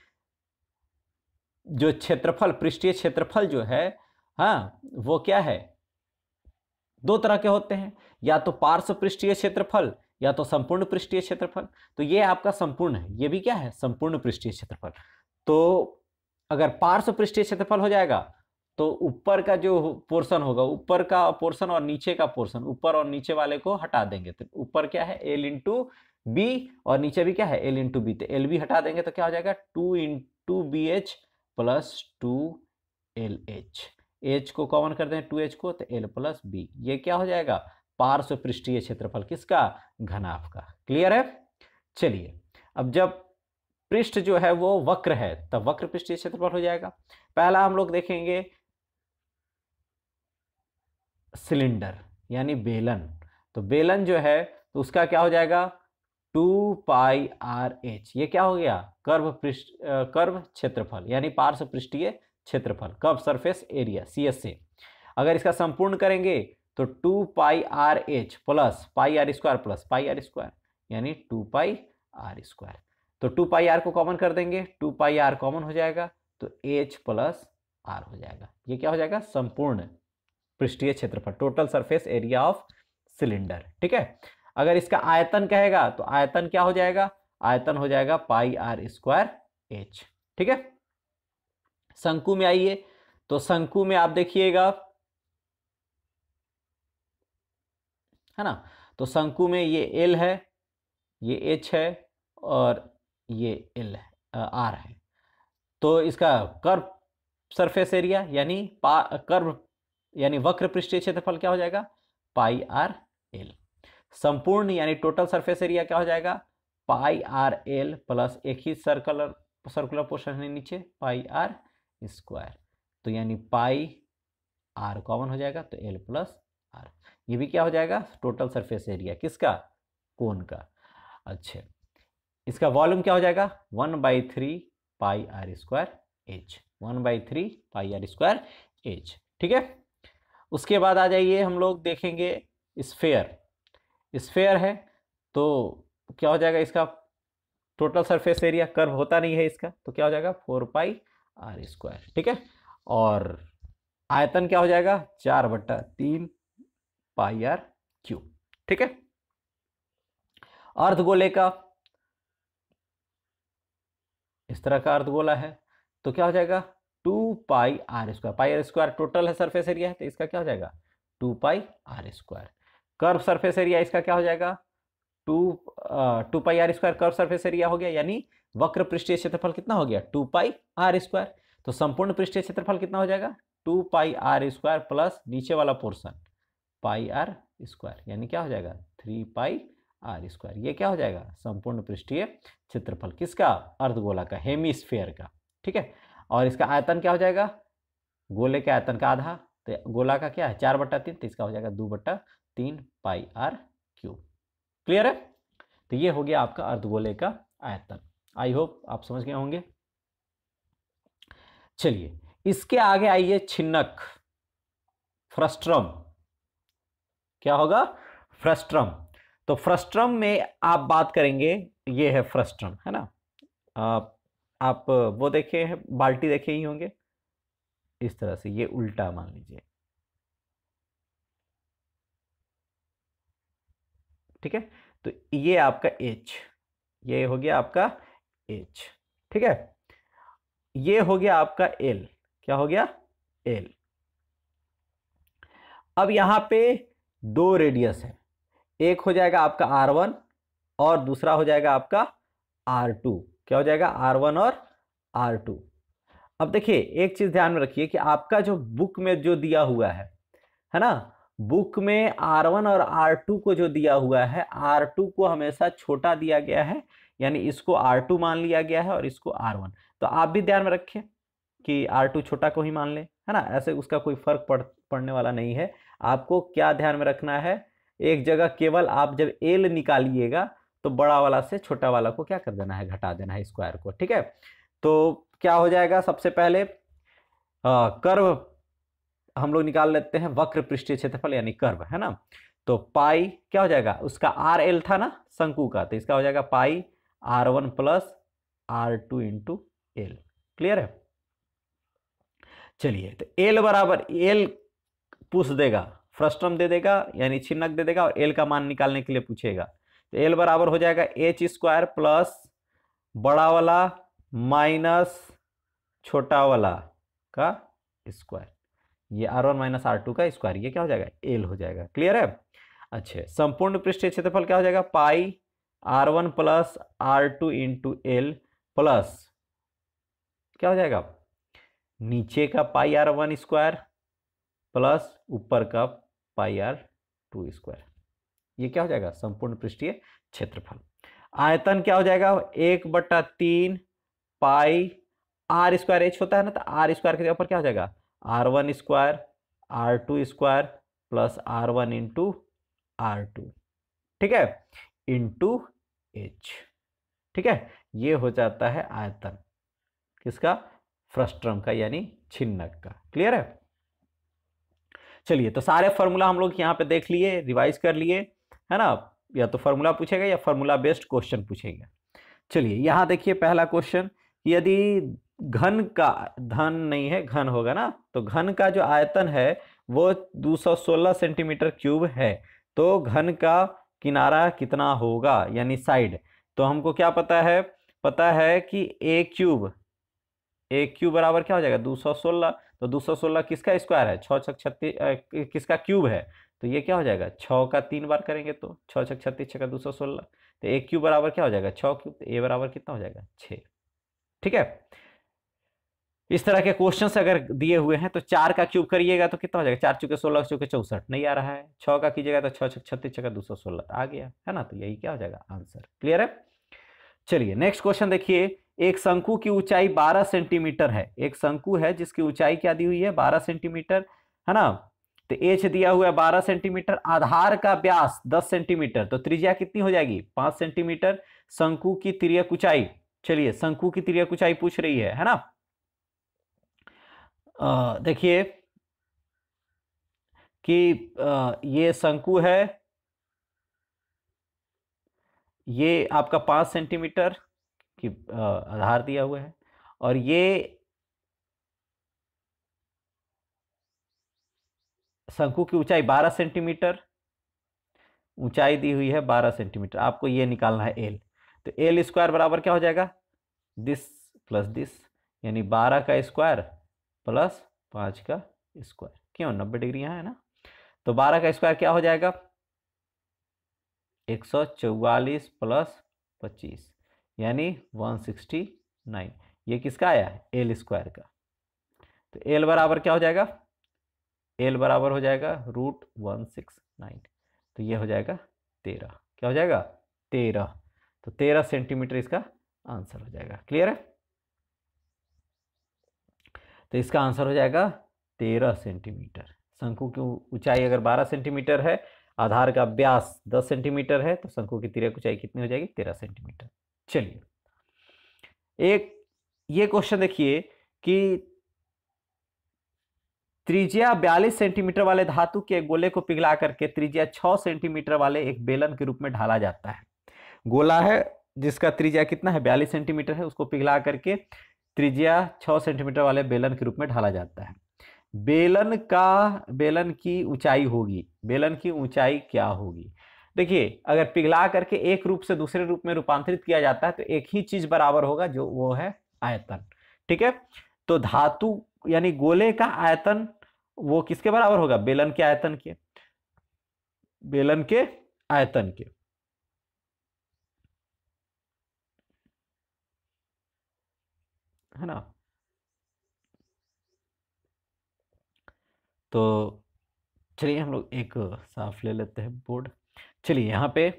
जो क्षेत्रफल पृष्ठीय क्षेत्रफल जो है हाँ वो क्या है दो तरह के होते हैं या तो पार्श्व पृष्ठीय क्षेत्रफल या तो संपूर्ण पृष्ठीय क्षेत्रफल तो ये आपका संपूर्ण है ये भी क्या है संपूर्ण पृष्ठीय क्षेत्रफल तो अगर पार्श्व पृष्ठीय क्षेत्रफल हो जाएगा तो ऊपर का जो पोर्शन होगा ऊपर का पोर्शन और नीचे का पोर्शन ऊपर और नीचे वाले को हटा देंगे तो ऊपर क्या है एल इंटू बी और नीचे भी क्या है एल इंटू बी तो एल बी हटा देंगे तो क्या हो जाएगा two into B H plus two L H H को कॉमन कर दें टू एच को तो एल प्लस बी ये क्या हो जाएगा पार्श्व पृष्ठीय क्षेत्रफल किसका घनाभ का क्लियर है चलिए अब जब पृष्ठ जो है वो वक्र है तब वक्र पृष्ठीय क्षेत्रफल हो जाएगा पहला हम लोग देखेंगे सिलेंडर यानी बेलन तो बेलन जो है तो उसका क्या हो जाएगा टू पाई आर एच ये क्या हो गया कर्व पृष्ठ कर्व क्षेत्रफल यानी पार्श्व पृष्ठीय क्षेत्रफल curve surface area C S A अगर इसका संपूर्ण करेंगे तो two pi R H plus pi R square plus pi R square यानी टू पाई आर स्क्वायर तो टू पाई आर को कॉमन कर देंगे टू पाई आर कॉमन हो जाएगा तो एच प्लस आर हो जाएगा ये क्या हो जाएगा संपूर्ण पृष्ठीय क्षेत्रफल total surface area of cylinder ठीक है अगर इसका आयतन कहेगा तो आयतन क्या हो जाएगा आयतन हो जाएगा पाई आर स्क्वायर एच ठीक है शंकु में आइए तो शंकु में आप देखिएगा है ना तो शंकु में ये एल है ये एच है और ये एल है आर है तो इसका कर्व सरफेस एरिया यानी कर्व यानी वक्र पृष्ठीय क्षेत्रफल क्या हो जाएगा पाई आर एल संपूर्ण यानी टोटल सरफेस एरिया क्या हो जाएगा पाई आर एल प्लस एक ही सर्कुलर सर्कुलर पोर्शन है नीचे पाई आर स्क्वायर तो यानी पाई आर कॉमन हो जाएगा तो एल प्लस आर ये भी क्या हो जाएगा टोटल सरफेस एरिया किसका कोन का अच्छा इसका वॉल्यूम क्या हो जाएगा one by three pi R square H one by three pi R square H ठीक है उसके बाद आ जाइए हम लोग देखेंगे स्फेयर स्फेयर है तो क्या हो जाएगा इसका टोटल सरफेस एरिया कर्व होता नहीं है इसका तो क्या हो जाएगा फोर पाई आर स्क्वायर ठीक है और आयतन क्या हो जाएगा चार बट्टा तीन पाई आर क्यू ठीक है अर्धगोले का इस तरह का अर्धगोला है तो क्या हो जाएगा two pi R square pi R square total है सरफेस एरिया है तो इसका क्या हो जाएगा two pi R square curve surface area इसका क्या हो जाएगा two two pi R square curve surface area हो गया यानी वक्र पृष्ठीय क्षेत्रफल कितना हो गया टू पाई आर स्क्वायर तो संपूर्ण पृष्ठीय क्षेत्रफल कितना हो जाएगा two pi R square plus नीचे वाला पोर्सन पाई आर स्क्वायर यानी क्या हो जाएगा थ्री पाई आर स्क्वायर ये क्या हो जाएगा संपूर्ण पृष्ठीय क्षेत्रफल किसका अर्धगोला का हेमिस्फेयर का ठीक है और इसका आयतन क्या हो जाएगा गोले के आयतन का आधा तो गोला का क्या है चार बट्टा तीन तो इसका हो जाएगा दो बट्टा तीन पाई आर क्यू क्लियर है तो ये हो गया आपका अर्धगोले का आयतन आई होप आप समझ गए होंगे चलिए इसके आगे आइए छिन्नक फ्रस्ट्रम क्या होगा फ्रस्ट्रम तो फ्रस्ट्रम में आप बात करेंगे ये है फ्रस्ट्रम है ना आप आप वो देखे हैं बाल्टी देखे ही होंगे इस तरह से ये उल्टा मान लीजिए ठीक है तो ये आपका एच ये हो गया आपका एच ठीक है ये हो गया आपका एल क्या हो गया एल अब यहां पे दो रेडियस है एक हो जाएगा आपका आर वन और दूसरा हो जाएगा आपका आर टू क्या हो जाएगा आर वन और आर टू अब देखिए एक चीज़ ध्यान में रखिए कि आपका जो बुक में जो दिया हुआ है है ना बुक में आर वन और आर टू को जो दिया हुआ है आर टू को हमेशा छोटा दिया गया है यानी इसको आर टू मान लिया गया है और इसको आर वन तो आप भी ध्यान में रखिए कि आर टू छोटा को ही मान लें है ना ऐसे उसका कोई फर्क पड़ पड़ने वाला नहीं है आपको क्या ध्यान में रखना है एक जगह केवल आप जब एल निकालिएगा तो बड़ा वाला से छोटा वाला को क्या कर देना है घटा देना है स्क्वायर को ठीक है तो क्या हो जाएगा सबसे पहले आ, कर्व हम लोग निकाल लेते हैं वक्र पृष्ठीय क्षेत्रफल यानी कर्व है ना तो पाई क्या हो जाएगा उसका आर एल था ना शंकु का तो इसका हो जाएगा pi R one plus R two into L clear है चलिए तो एल बराबर एल पूछ देगा फ्रस्टम दे देगा यानी छिन्नक दे देगा और एल का मान निकालने के लिए पूछेगा तो एल बराबर हो जाएगा एच स्क्वायर प्लस बड़ा वाला माइनस छोटा वाला का स्क्वायर ये R one minus R two का स्क्वायर ये क्या हो जाएगा एल हो जाएगा क्लियर है अच्छे संपूर्ण पृष्ठीय क्षेत्रफल क्या हो जाएगा pi R one plus R two into L plus क्या हो जाएगा नीचे का pi R one square plus ऊपर का पाई आर टू स्क्वायर ये क्या हो जाएगा संपूर्ण पृष्ठीय क्षेत्रफल आयतन क्या हो जाएगा एक बट्टा तीन पाई आर स्क्वायर एच होता है ना तो आर स्क्वायर के ऊपर क्या हो जाएगा R one square R two square plus R one into R two ठीक है इंटू एच ठीक है ये हो जाता है आयतन किसका फ्रस्ट्रम का यानी छिन्नक का क्लियर है चलिए तो सारे फार्मूला हम लोग यहाँ पे देख लिए रिवाइज कर लिए है ना या तो फार्मूला पूछेगा या फार्मूला बेस्ड क्वेश्चन पूछेगा चलिए यहाँ देखिए पहला क्वेश्चन यदि घन का धन नहीं है घन होगा ना तो घन का जो आयतन है वो 216 सेंटीमीटर क्यूब है तो घन का किनारा कितना होगा यानी साइड तो हमको क्या पता है पता है कि ए क्यूब ए क्यूब बराबर क्या हो जाएगा 216 तो दो सौ सोलह किसका स्क्वायर है छः छक छत्तीस किसका क्यूब है तो ये क्या हो जाएगा छः का तीन बार करेंगे तो छः छक छत्तीस छः का दो सौ सोलह तो एक क्यूब बराबर क्या हो जाएगा छः क्यूब तो ए बराबर कितना हो जाएगा छः ठीक है इस तरह के क्वेश्चन अगर दिए हुए हैं तो चार का क्यूब करिएगा तो कितना हो जाएगा चार चुके सोलह चुके चौसठ नहीं आ रहा है छः का कीजिएगा तो छः छः छत्तीस छः का दो सौ सोलह आ गया है ना तो यही क्या हो जाएगा आंसर क्लियर है चलिए नेक्स्ट क्वेश्चन देखिए एक शंकु की ऊंचाई 12 सेंटीमीटर है एक शंकु है जिसकी ऊंचाई क्या दी हुई है 12 सेंटीमीटर है ना तो एच दिया हुआ है 12 सेंटीमीटर आधार का व्यास 10 सेंटीमीटर तो त्रिज्या कितनी हो जाएगी 5 सेंटीमीटर शंकु की त्रिया ऊंचाई चलिए शंकु की त्रिया ऊंचाई पूछ रही है है ना देखिए कि आ, ये शंकु है ये आपका पांच सेंटीमीटर की आधार दिया हुआ है और ये शंकु की ऊंचाई 12 सेंटीमीटर ऊंचाई दी हुई है 12 सेंटीमीटर आपको ये निकालना है एल तो एल स्क्वायर बराबर क्या हो जाएगा दिस प्लस दिस यानी 12 का स्क्वायर प्लस पाँच का स्क्वायर क्यों नब्बे डिग्री यहाँ है ना तो 12 का स्क्वायर क्या हो जाएगा एक सौ चौवालीस प्लस पच्चीस यानी 169 ये किसका आया एल स्क्वायर का तो एल बराबर क्या हो जाएगा एल बराबर हो जाएगा रूट वन सिक्स नाइन तो ये हो जाएगा तेरह क्या हो जाएगा तेरह तो तेरह सेंटीमीटर इसका आंसर हो जाएगा क्लियर है तो इसका आंसर हो जाएगा तेरह सेंटीमीटर शंकु की ऊंचाई अगर बारह सेंटीमीटर है आधार का व्यास दस सेंटीमीटर है तो शंकु की तिरक ऊंचाई कितनी हो जाएगी तेरह सेंटीमीटर चलिए एक ये क्वेश्चन देखिए कि त्रिज्या 42 सेंटीमीटर वाले धातु के गोले को पिघला करके त्रिज्या 6 सेंटीमीटर वाले एक बेलन के रूप में ढाला जाता है गोला है जिसका त्रिज्या कितना है 42 सेंटीमीटर है उसको पिघला करके त्रिज्या 6 सेंटीमीटर वाले बेलन के रूप में ढाला जाता है बेलन का बेलन की ऊंचाई होगी बेलन की ऊंचाई क्या होगी देखिए अगर पिघला करके एक रूप से दूसरे रूप में रूपांतरित किया जाता है तो एक ही चीज बराबर होगा जो वो है आयतन ठीक है तो धातु यानी गोले का आयतन वो किसके बराबर होगा बेलन के आयतन के बेलन के आयतन के है ना तो चलिए हम लोग एक साफ ले लेते हैं बोर्ड चलिए यहाँ पे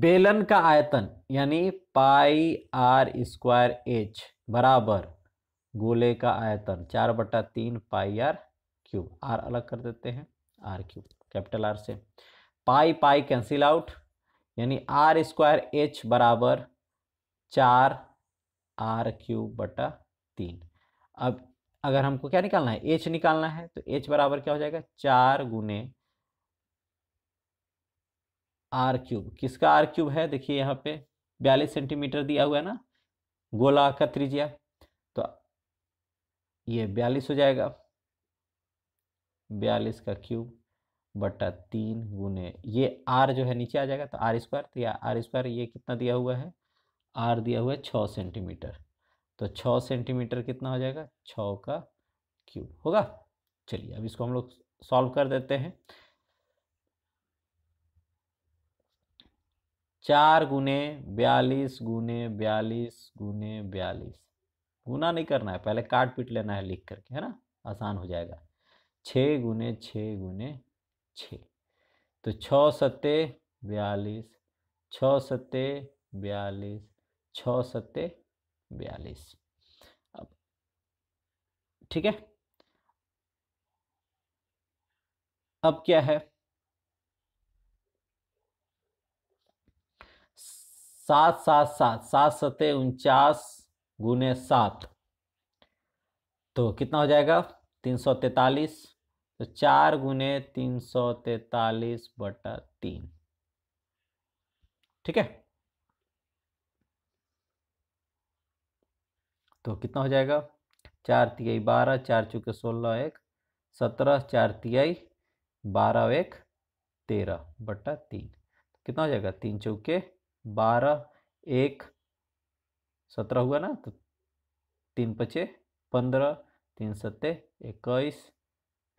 बेलन का आयतन यानी पाई आर स्क्वायर एच बराबर गोले का आयतन चार बटा तीन पाई आर क्यूब आर अलग कर देते हैं आर क्यूब कैपिटल आर से पाई पाई कैंसिल आउट यानी आर स्क्वायर एच बराबर चार आर क्यूब बटा तीन अब अगर हमको क्या निकालना है एच निकालना है तो एच बराबर क्या हो जाएगा चार गुने आर क्यूब किसका आर क्यूब है देखिए यहाँ पे बयालीस सेंटीमीटर दिया हुआ है ना गोला का त्रिज्या तो ये बयालीस हो जाएगा बयालीस का क्यूब बटा तीन गुने ये आर जो है नीचे आ जाएगा तो आर स्क्वायर तो या आर स्क्वायर ये कितना दिया हुआ है आर दिया हुआ है छः सेंटीमीटर तो छः सेंटीमीटर कितना हो जाएगा छः का क्यूब होगा चलिए अब इसको हम लोग सॉल्व कर देते हैं चार गुने बयालीस गुने बयालीस गुने बयालीस गुना नहीं करना है पहले काट पीट लेना है लिख करके है ना आसान हो जाएगा छः गुने छः गुने छ तो छ सत्ते बयालीस छ सत्ते बयालीस छ सत्ते बयालीस अब ठीक है अब क्या है सात सात सात सात सते उनचास गुने सात तो कितना हो जाएगा तीन सौ तैतालीस तो चार गुने तीन सौ तैतालीस बटा तीन ठीक है तो कितना हो जाएगा चार तिहाई बारह चार चौके सोलह एक सत्रह चार तिहाई बारह एक तेरह बटा तीन कितना हो जाएगा तीन चौके बारह एक सत्रह हुआ ना तो तीन पचे पंद्रह तीन सत्य इक्कीस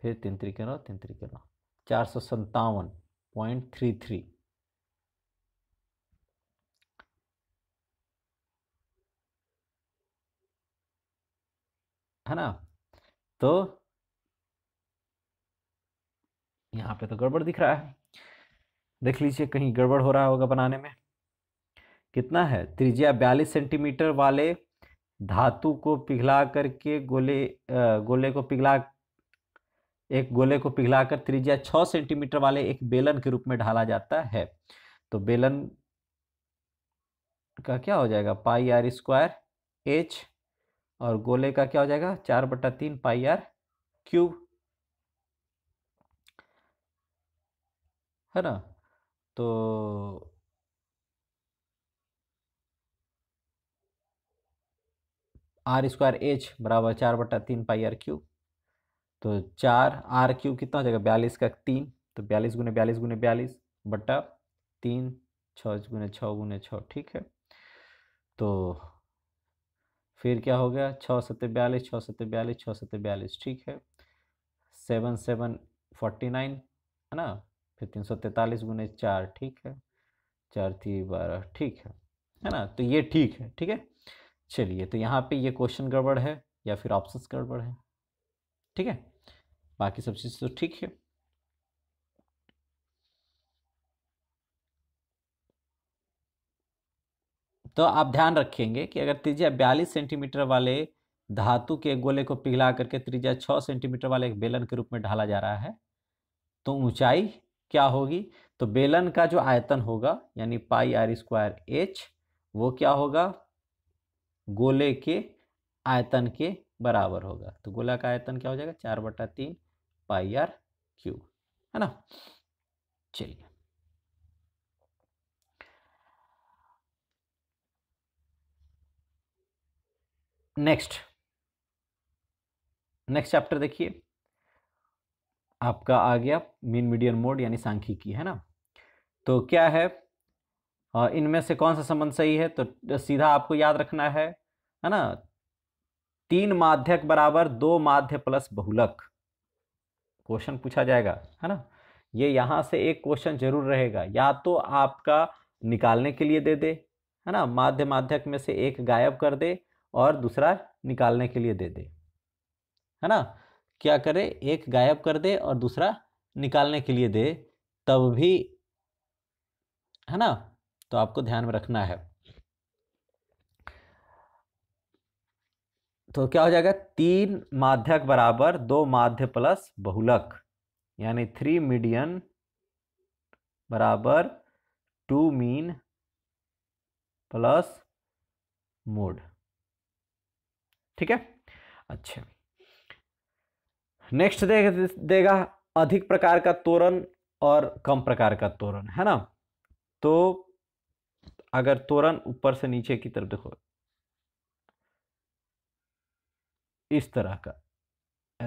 फिर तीन तरीके नौ तीन तरीके नौ चार सौ सत्तावन पॉइंट थ्री थ्री है ना तो यहाँ पे तो गड़बड़ दिख रहा है देख लीजिए कहीं गड़बड़ हो रहा होगा बनाने में कितना है त्रिज्या बयालीस सेंटीमीटर वाले धातु को पिघला करके गोले गोले को पिघला एक गोले को पिघलाकर त्रिज्या छः सेंटीमीटर वाले एक बेलन के रूप में ढाला जाता है तो बेलन का क्या हो जाएगा पाई आर स्क्वायर एच और गोले का क्या हो जाएगा चार बटा तीन पाई आर क्यूब है ना तो आर स्क्वायर एच बराबर चार बटा तीन पाई आर क्यूब तो चार आर क्यूब कितना हो जाएगा बयालीस का तीन तो बयालीस गुने बयालीस गुने बयालीस बटा तीन छः गुने छः गुने छः ठीक है तो फिर क्या हो गया छः सत्य बयालीस छः सत्य बयालीस छः सत्य बयालीस ठीक है सेवन सेवन फोर्टी नाइन है ना फिर तीन सौ तैंतालीस गुने चार ठीक है चार थी बारह ठीक है है ना तो ये ठीक है ठीक है चलिए तो यहाँ पे ये क्वेश्चन गड़बड़ है या फिर ऑप्शन गड़बड़ है ठीक है बाकी सब चीज़ तो ठीक है तो आप ध्यान रखेंगे कि अगर त्रिज्या बयालीस सेंटीमीटर वाले धातु के गोले को पिघला करके त्रिज्या छः सेंटीमीटर वाले एक बेलन के रूप में ढाला जा रहा है तो ऊंचाई क्या होगी तो बेलन का जो आयतन होगा यानी पाई आर स्क्वायर एच वो क्या होगा गोले के आयतन के बराबर होगा तो गोला का आयतन क्या हो जाएगा चार बटा तीन पाई आर क्यू है ना चलिए नेक्स्ट नेक्स्ट चैप्टर देखिए आपका आ गया मीन मीडियन मोड यानी सांख्यिकी है ना तो क्या है इनमें से कौन सा संबंध सही है तो, तो सीधा आपको याद रखना है है ना तीन माध्यक बराबर दो माध्य प्लस बहुलक क्वेश्चन पूछा जाएगा है ना ये यहाँ से एक क्वेश्चन जरूर रहेगा या तो आपका निकालने के लिए दे दे है ना माध्य माध्यक में से एक गायब कर दे और दूसरा निकालने के लिए दे दे है ना क्या करे एक गायब कर दे और दूसरा निकालने के लिए दे तब भी है ना तो आपको ध्यान में रखना है तो क्या हो जाएगा तीन माध्यक बराबर दो माध्य प्लस बहुलक यानी थ्री मीडियन बराबर टू मीन प्लस मोड ठीक है अच्छा नेक्स्ट दे, देगा अधिक प्रकार का तोरण और कम प्रकार का तोरण है ना तो अगर तोरण ऊपर से नीचे की तरफ देखो इस तरह का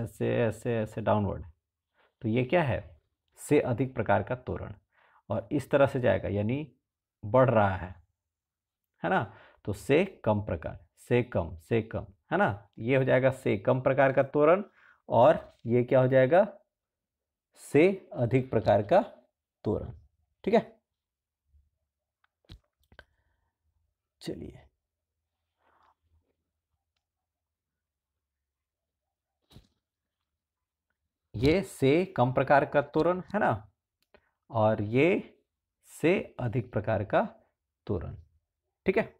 ऐसे ऐसे ऐसे डाउनवर्ड तो ये क्या है से अधिक प्रकार का तोरण और इस तरह से जाएगा यानी बढ़ रहा है है ना तो से कम प्रकार से कम से कम है ना ये हो जाएगा से कम प्रकार का तोरण और ये क्या हो जाएगा से अधिक प्रकार का तोरण ठीक है चलिए ये से कम प्रकार का तोरण है ना और ये से अधिक प्रकार का तोरण ठीक है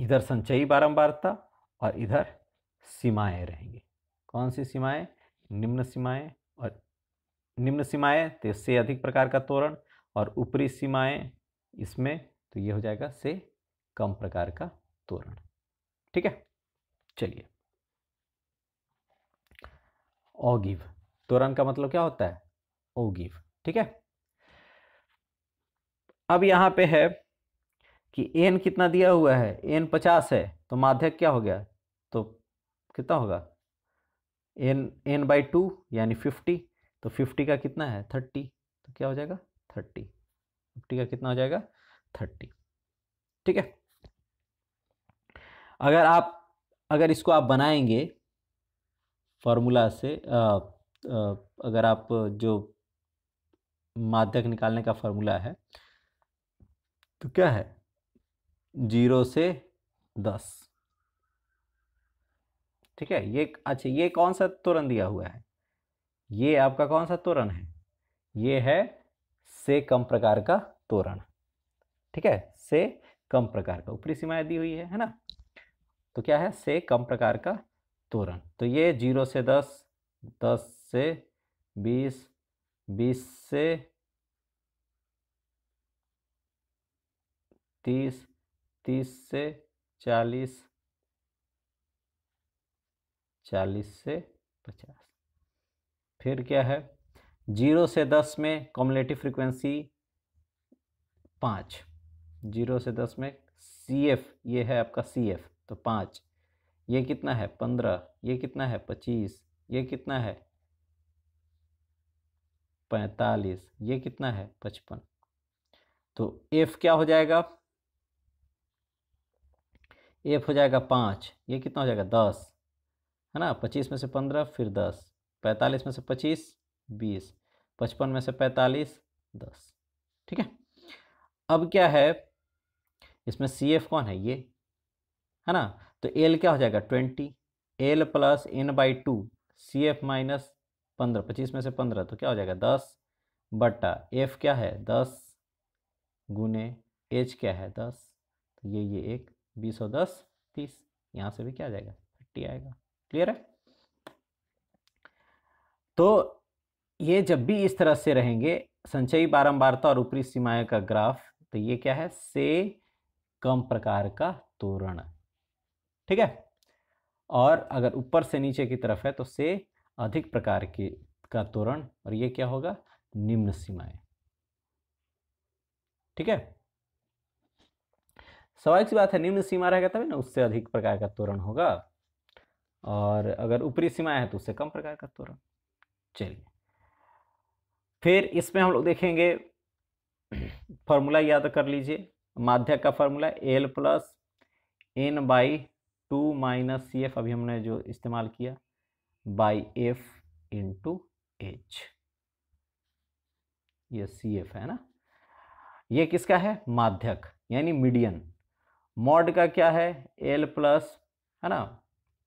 इधर संचयी बारंबारता और इधर सीमाएं रहेंगी कौन सी सीमाएं निम्न सीमाएं और निम्न सीमाएं तो से अधिक प्रकार का तोरण और ऊपरी सीमाएं इसमें तो ये हो जाएगा से कम प्रकार का तोरण ठीक है चलिए ओगिव तोरण का मतलब क्या होता है ओगिव ठीक है अब यहां पे है कि एन कितना दिया हुआ है एन पचास है तो माध्यक क्या हो गया तो कितना होगा एन एन बाई टू यानी फिफ्टी तो फिफ्टी का कितना है थर्टी तो क्या हो जाएगा थर्टी फिफ्टी का कितना हो जाएगा थर्टी ठीक है अगर आप अगर इसको आप बनाएंगे फार्मूला से अगर आप जो माध्यक निकालने का फार्मूला है तो क्या है जीरो से दस ठीक है ये अच्छा ये कौन सा तोरण दिया हुआ है ये आपका कौन सा तोरण है ये है से कम प्रकार का तोरण ठीक है से कम प्रकार का ऊपरी सीमाएं दी हुई है है ना तो क्या है से कम प्रकार का तोरण तो ये जीरो से दस दस से बीस बीस से तीस तीस से चालीस चालीस से पचास फिर क्या है जीरो से दस में कॉमलेटिव फ्रीक्वेंसी पाँच जीरो से दस में सी एफ ये है आपका सी एफ तो पाँच ये कितना है पंद्रह ये कितना है पच्चीस ये कितना है पैंतालीस ये कितना है पचपन तो एफ क्या हो जाएगा एफ हो जाएगा पाँच ये कितना हो जाएगा दस है ना पच्चीस में से पंद्रह फिर दस पैंतालीस में से पच्चीस बीस पचपन में से पैंतालीस दस ठीक है अब क्या है इसमें सी एफ कौन है ये है ना तो एल क्या हो जाएगा twenty L plus N by two C F minus पंद्रह पच्चीस में से पंद्रह तो क्या हो जाएगा दस बट्टा एफ क्या है दस गुने एच क्या है दस तो ये ये एक बीस और दस तीस यहाँ से भी क्या जाएगा थर्टी आएगा क्लियर है तो ये जब भी इस तरह से रहेंगे संचयी बारंबारता और ऊपरी सीमाएं का ग्राफ तो ये क्या है से कम प्रकार का तोरण ठीक है और अगर ऊपर से नीचे की तरफ है तो से अधिक प्रकार के का तोरण और ये क्या होगा निम्न सीमाएं ठीक है स्वाभाविक सी बात है निम्न सीमा रहेगा तभी ना उससे अधिक प्रकार का तोरण होगा और अगर ऊपरी सीमा है तो उससे कम प्रकार का तोरण चलिए फिर इसमें हम लोग देखेंगे फॉर्मूला याद कर लीजिए माध्यक का formula L plus N by two minus C F अभी हमने जो इस्तेमाल किया बाई एफ इंटू एच ये सी एफ है ना ये किसका है माध्यक यानी मीडियन मॉड का क्या है एल प्लस है ना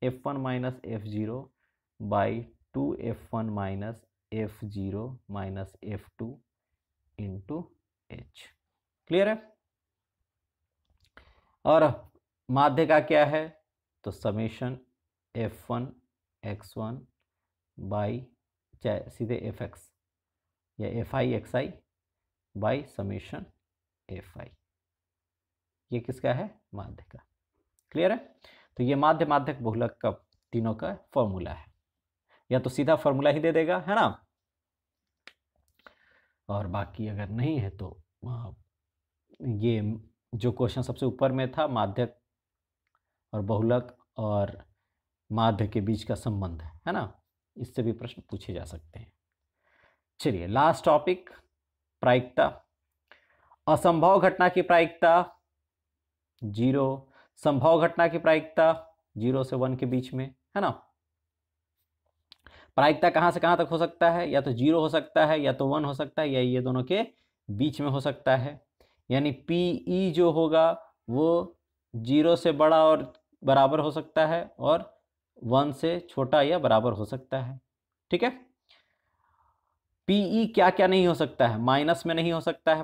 F one minus F zero by two F one minus F zero minus F two into H clear है और माध्य का क्या है तो summation F one X one by चाहे सीधे एफ एक्स या F I X I by summation F I ये किसका है माध्य का क्लियर है तो ये माध्य माध्यक बहुलक का तीनों का फॉर्मूला है या तो सीधा फॉर्मूला ही दे देगा है ना और बाकी अगर नहीं है तो ये जो क्वेश्चन सबसे ऊपर में था माध्यक और बहुलक और माध्य के बीच का संबंध है है ना इससे भी प्रश्न पूछे जा सकते हैं चलिए लास्ट टॉपिक प्रायिकता असंभव घटना की प्रायिकता जीरो संभव घटना की प्रायिकता जीरो से वन के बीच में है ना प्रायिकता कहां से कहां तक हो सकता है या तो जीरो हो सकता है या तो वन हो सकता है या ये दोनों के बीच में हो सकता है यानी पी ई e जो होगा वो जीरो से बड़ा और बराबर हो सकता है और वन से छोटा या बराबर हो सकता है ठीक है पीई e क्या क्या नहीं हो सकता है माइनस में नहीं हो सकता है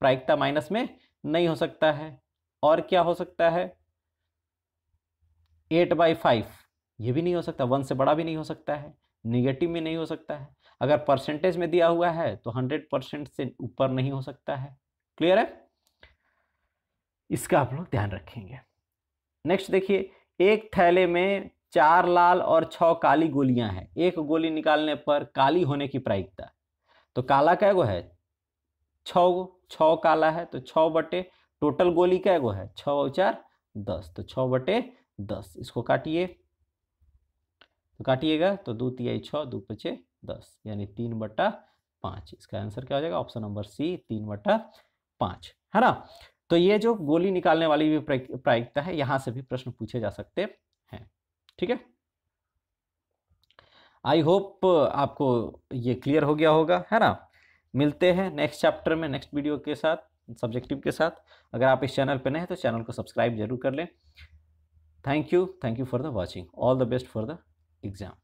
प्रायिकता माइनस में नहीं हो सकता है और क्या हो सकता है एट बाई फाइव ये भी नहीं हो सकता वन से बड़ा भी नहीं हो सकता है निगेटिव में नहीं हो सकता है अगर परसेंटेज में दिया हुआ है तो हंड्रेड परसेंट से ऊपर नहीं हो सकता है क्लियर है इसका आप लोग ध्यान रखेंगे नेक्स्ट देखिए एक थैले में चार लाल और छ काली गोलियां हैं एक गोली निकालने पर काली होने की प्रायिकता तो काला कै गो है छो छ काला है तो छ बटे टोटल गोली कै गो है छ चार दस तो छ बटे दस इसको काटिए तो काटिएगा तो दो तिहाई छ दो पचे दस यानी तीन बटा पांच इसका आंसर क्या हो जाएगा ऑप्शन नंबर सी तीन बटा पांच है ना तो ये जो गोली निकालने वाली भी प्रायिकता है यहां से भी प्रश्न पूछे जा सकते हैं ठीक है आई होप आपको ये क्लियर हो गया होगा है ना मिलते हैं नेक्स्ट चैप्टर में नेक्स्ट वीडियो के साथ सब्जेक्टिव के साथ अगर आप इस चैनल पर नए हैं तो चैनल को सब्सक्राइब जरूर कर लें thank you thank you for the watching all the best for the exam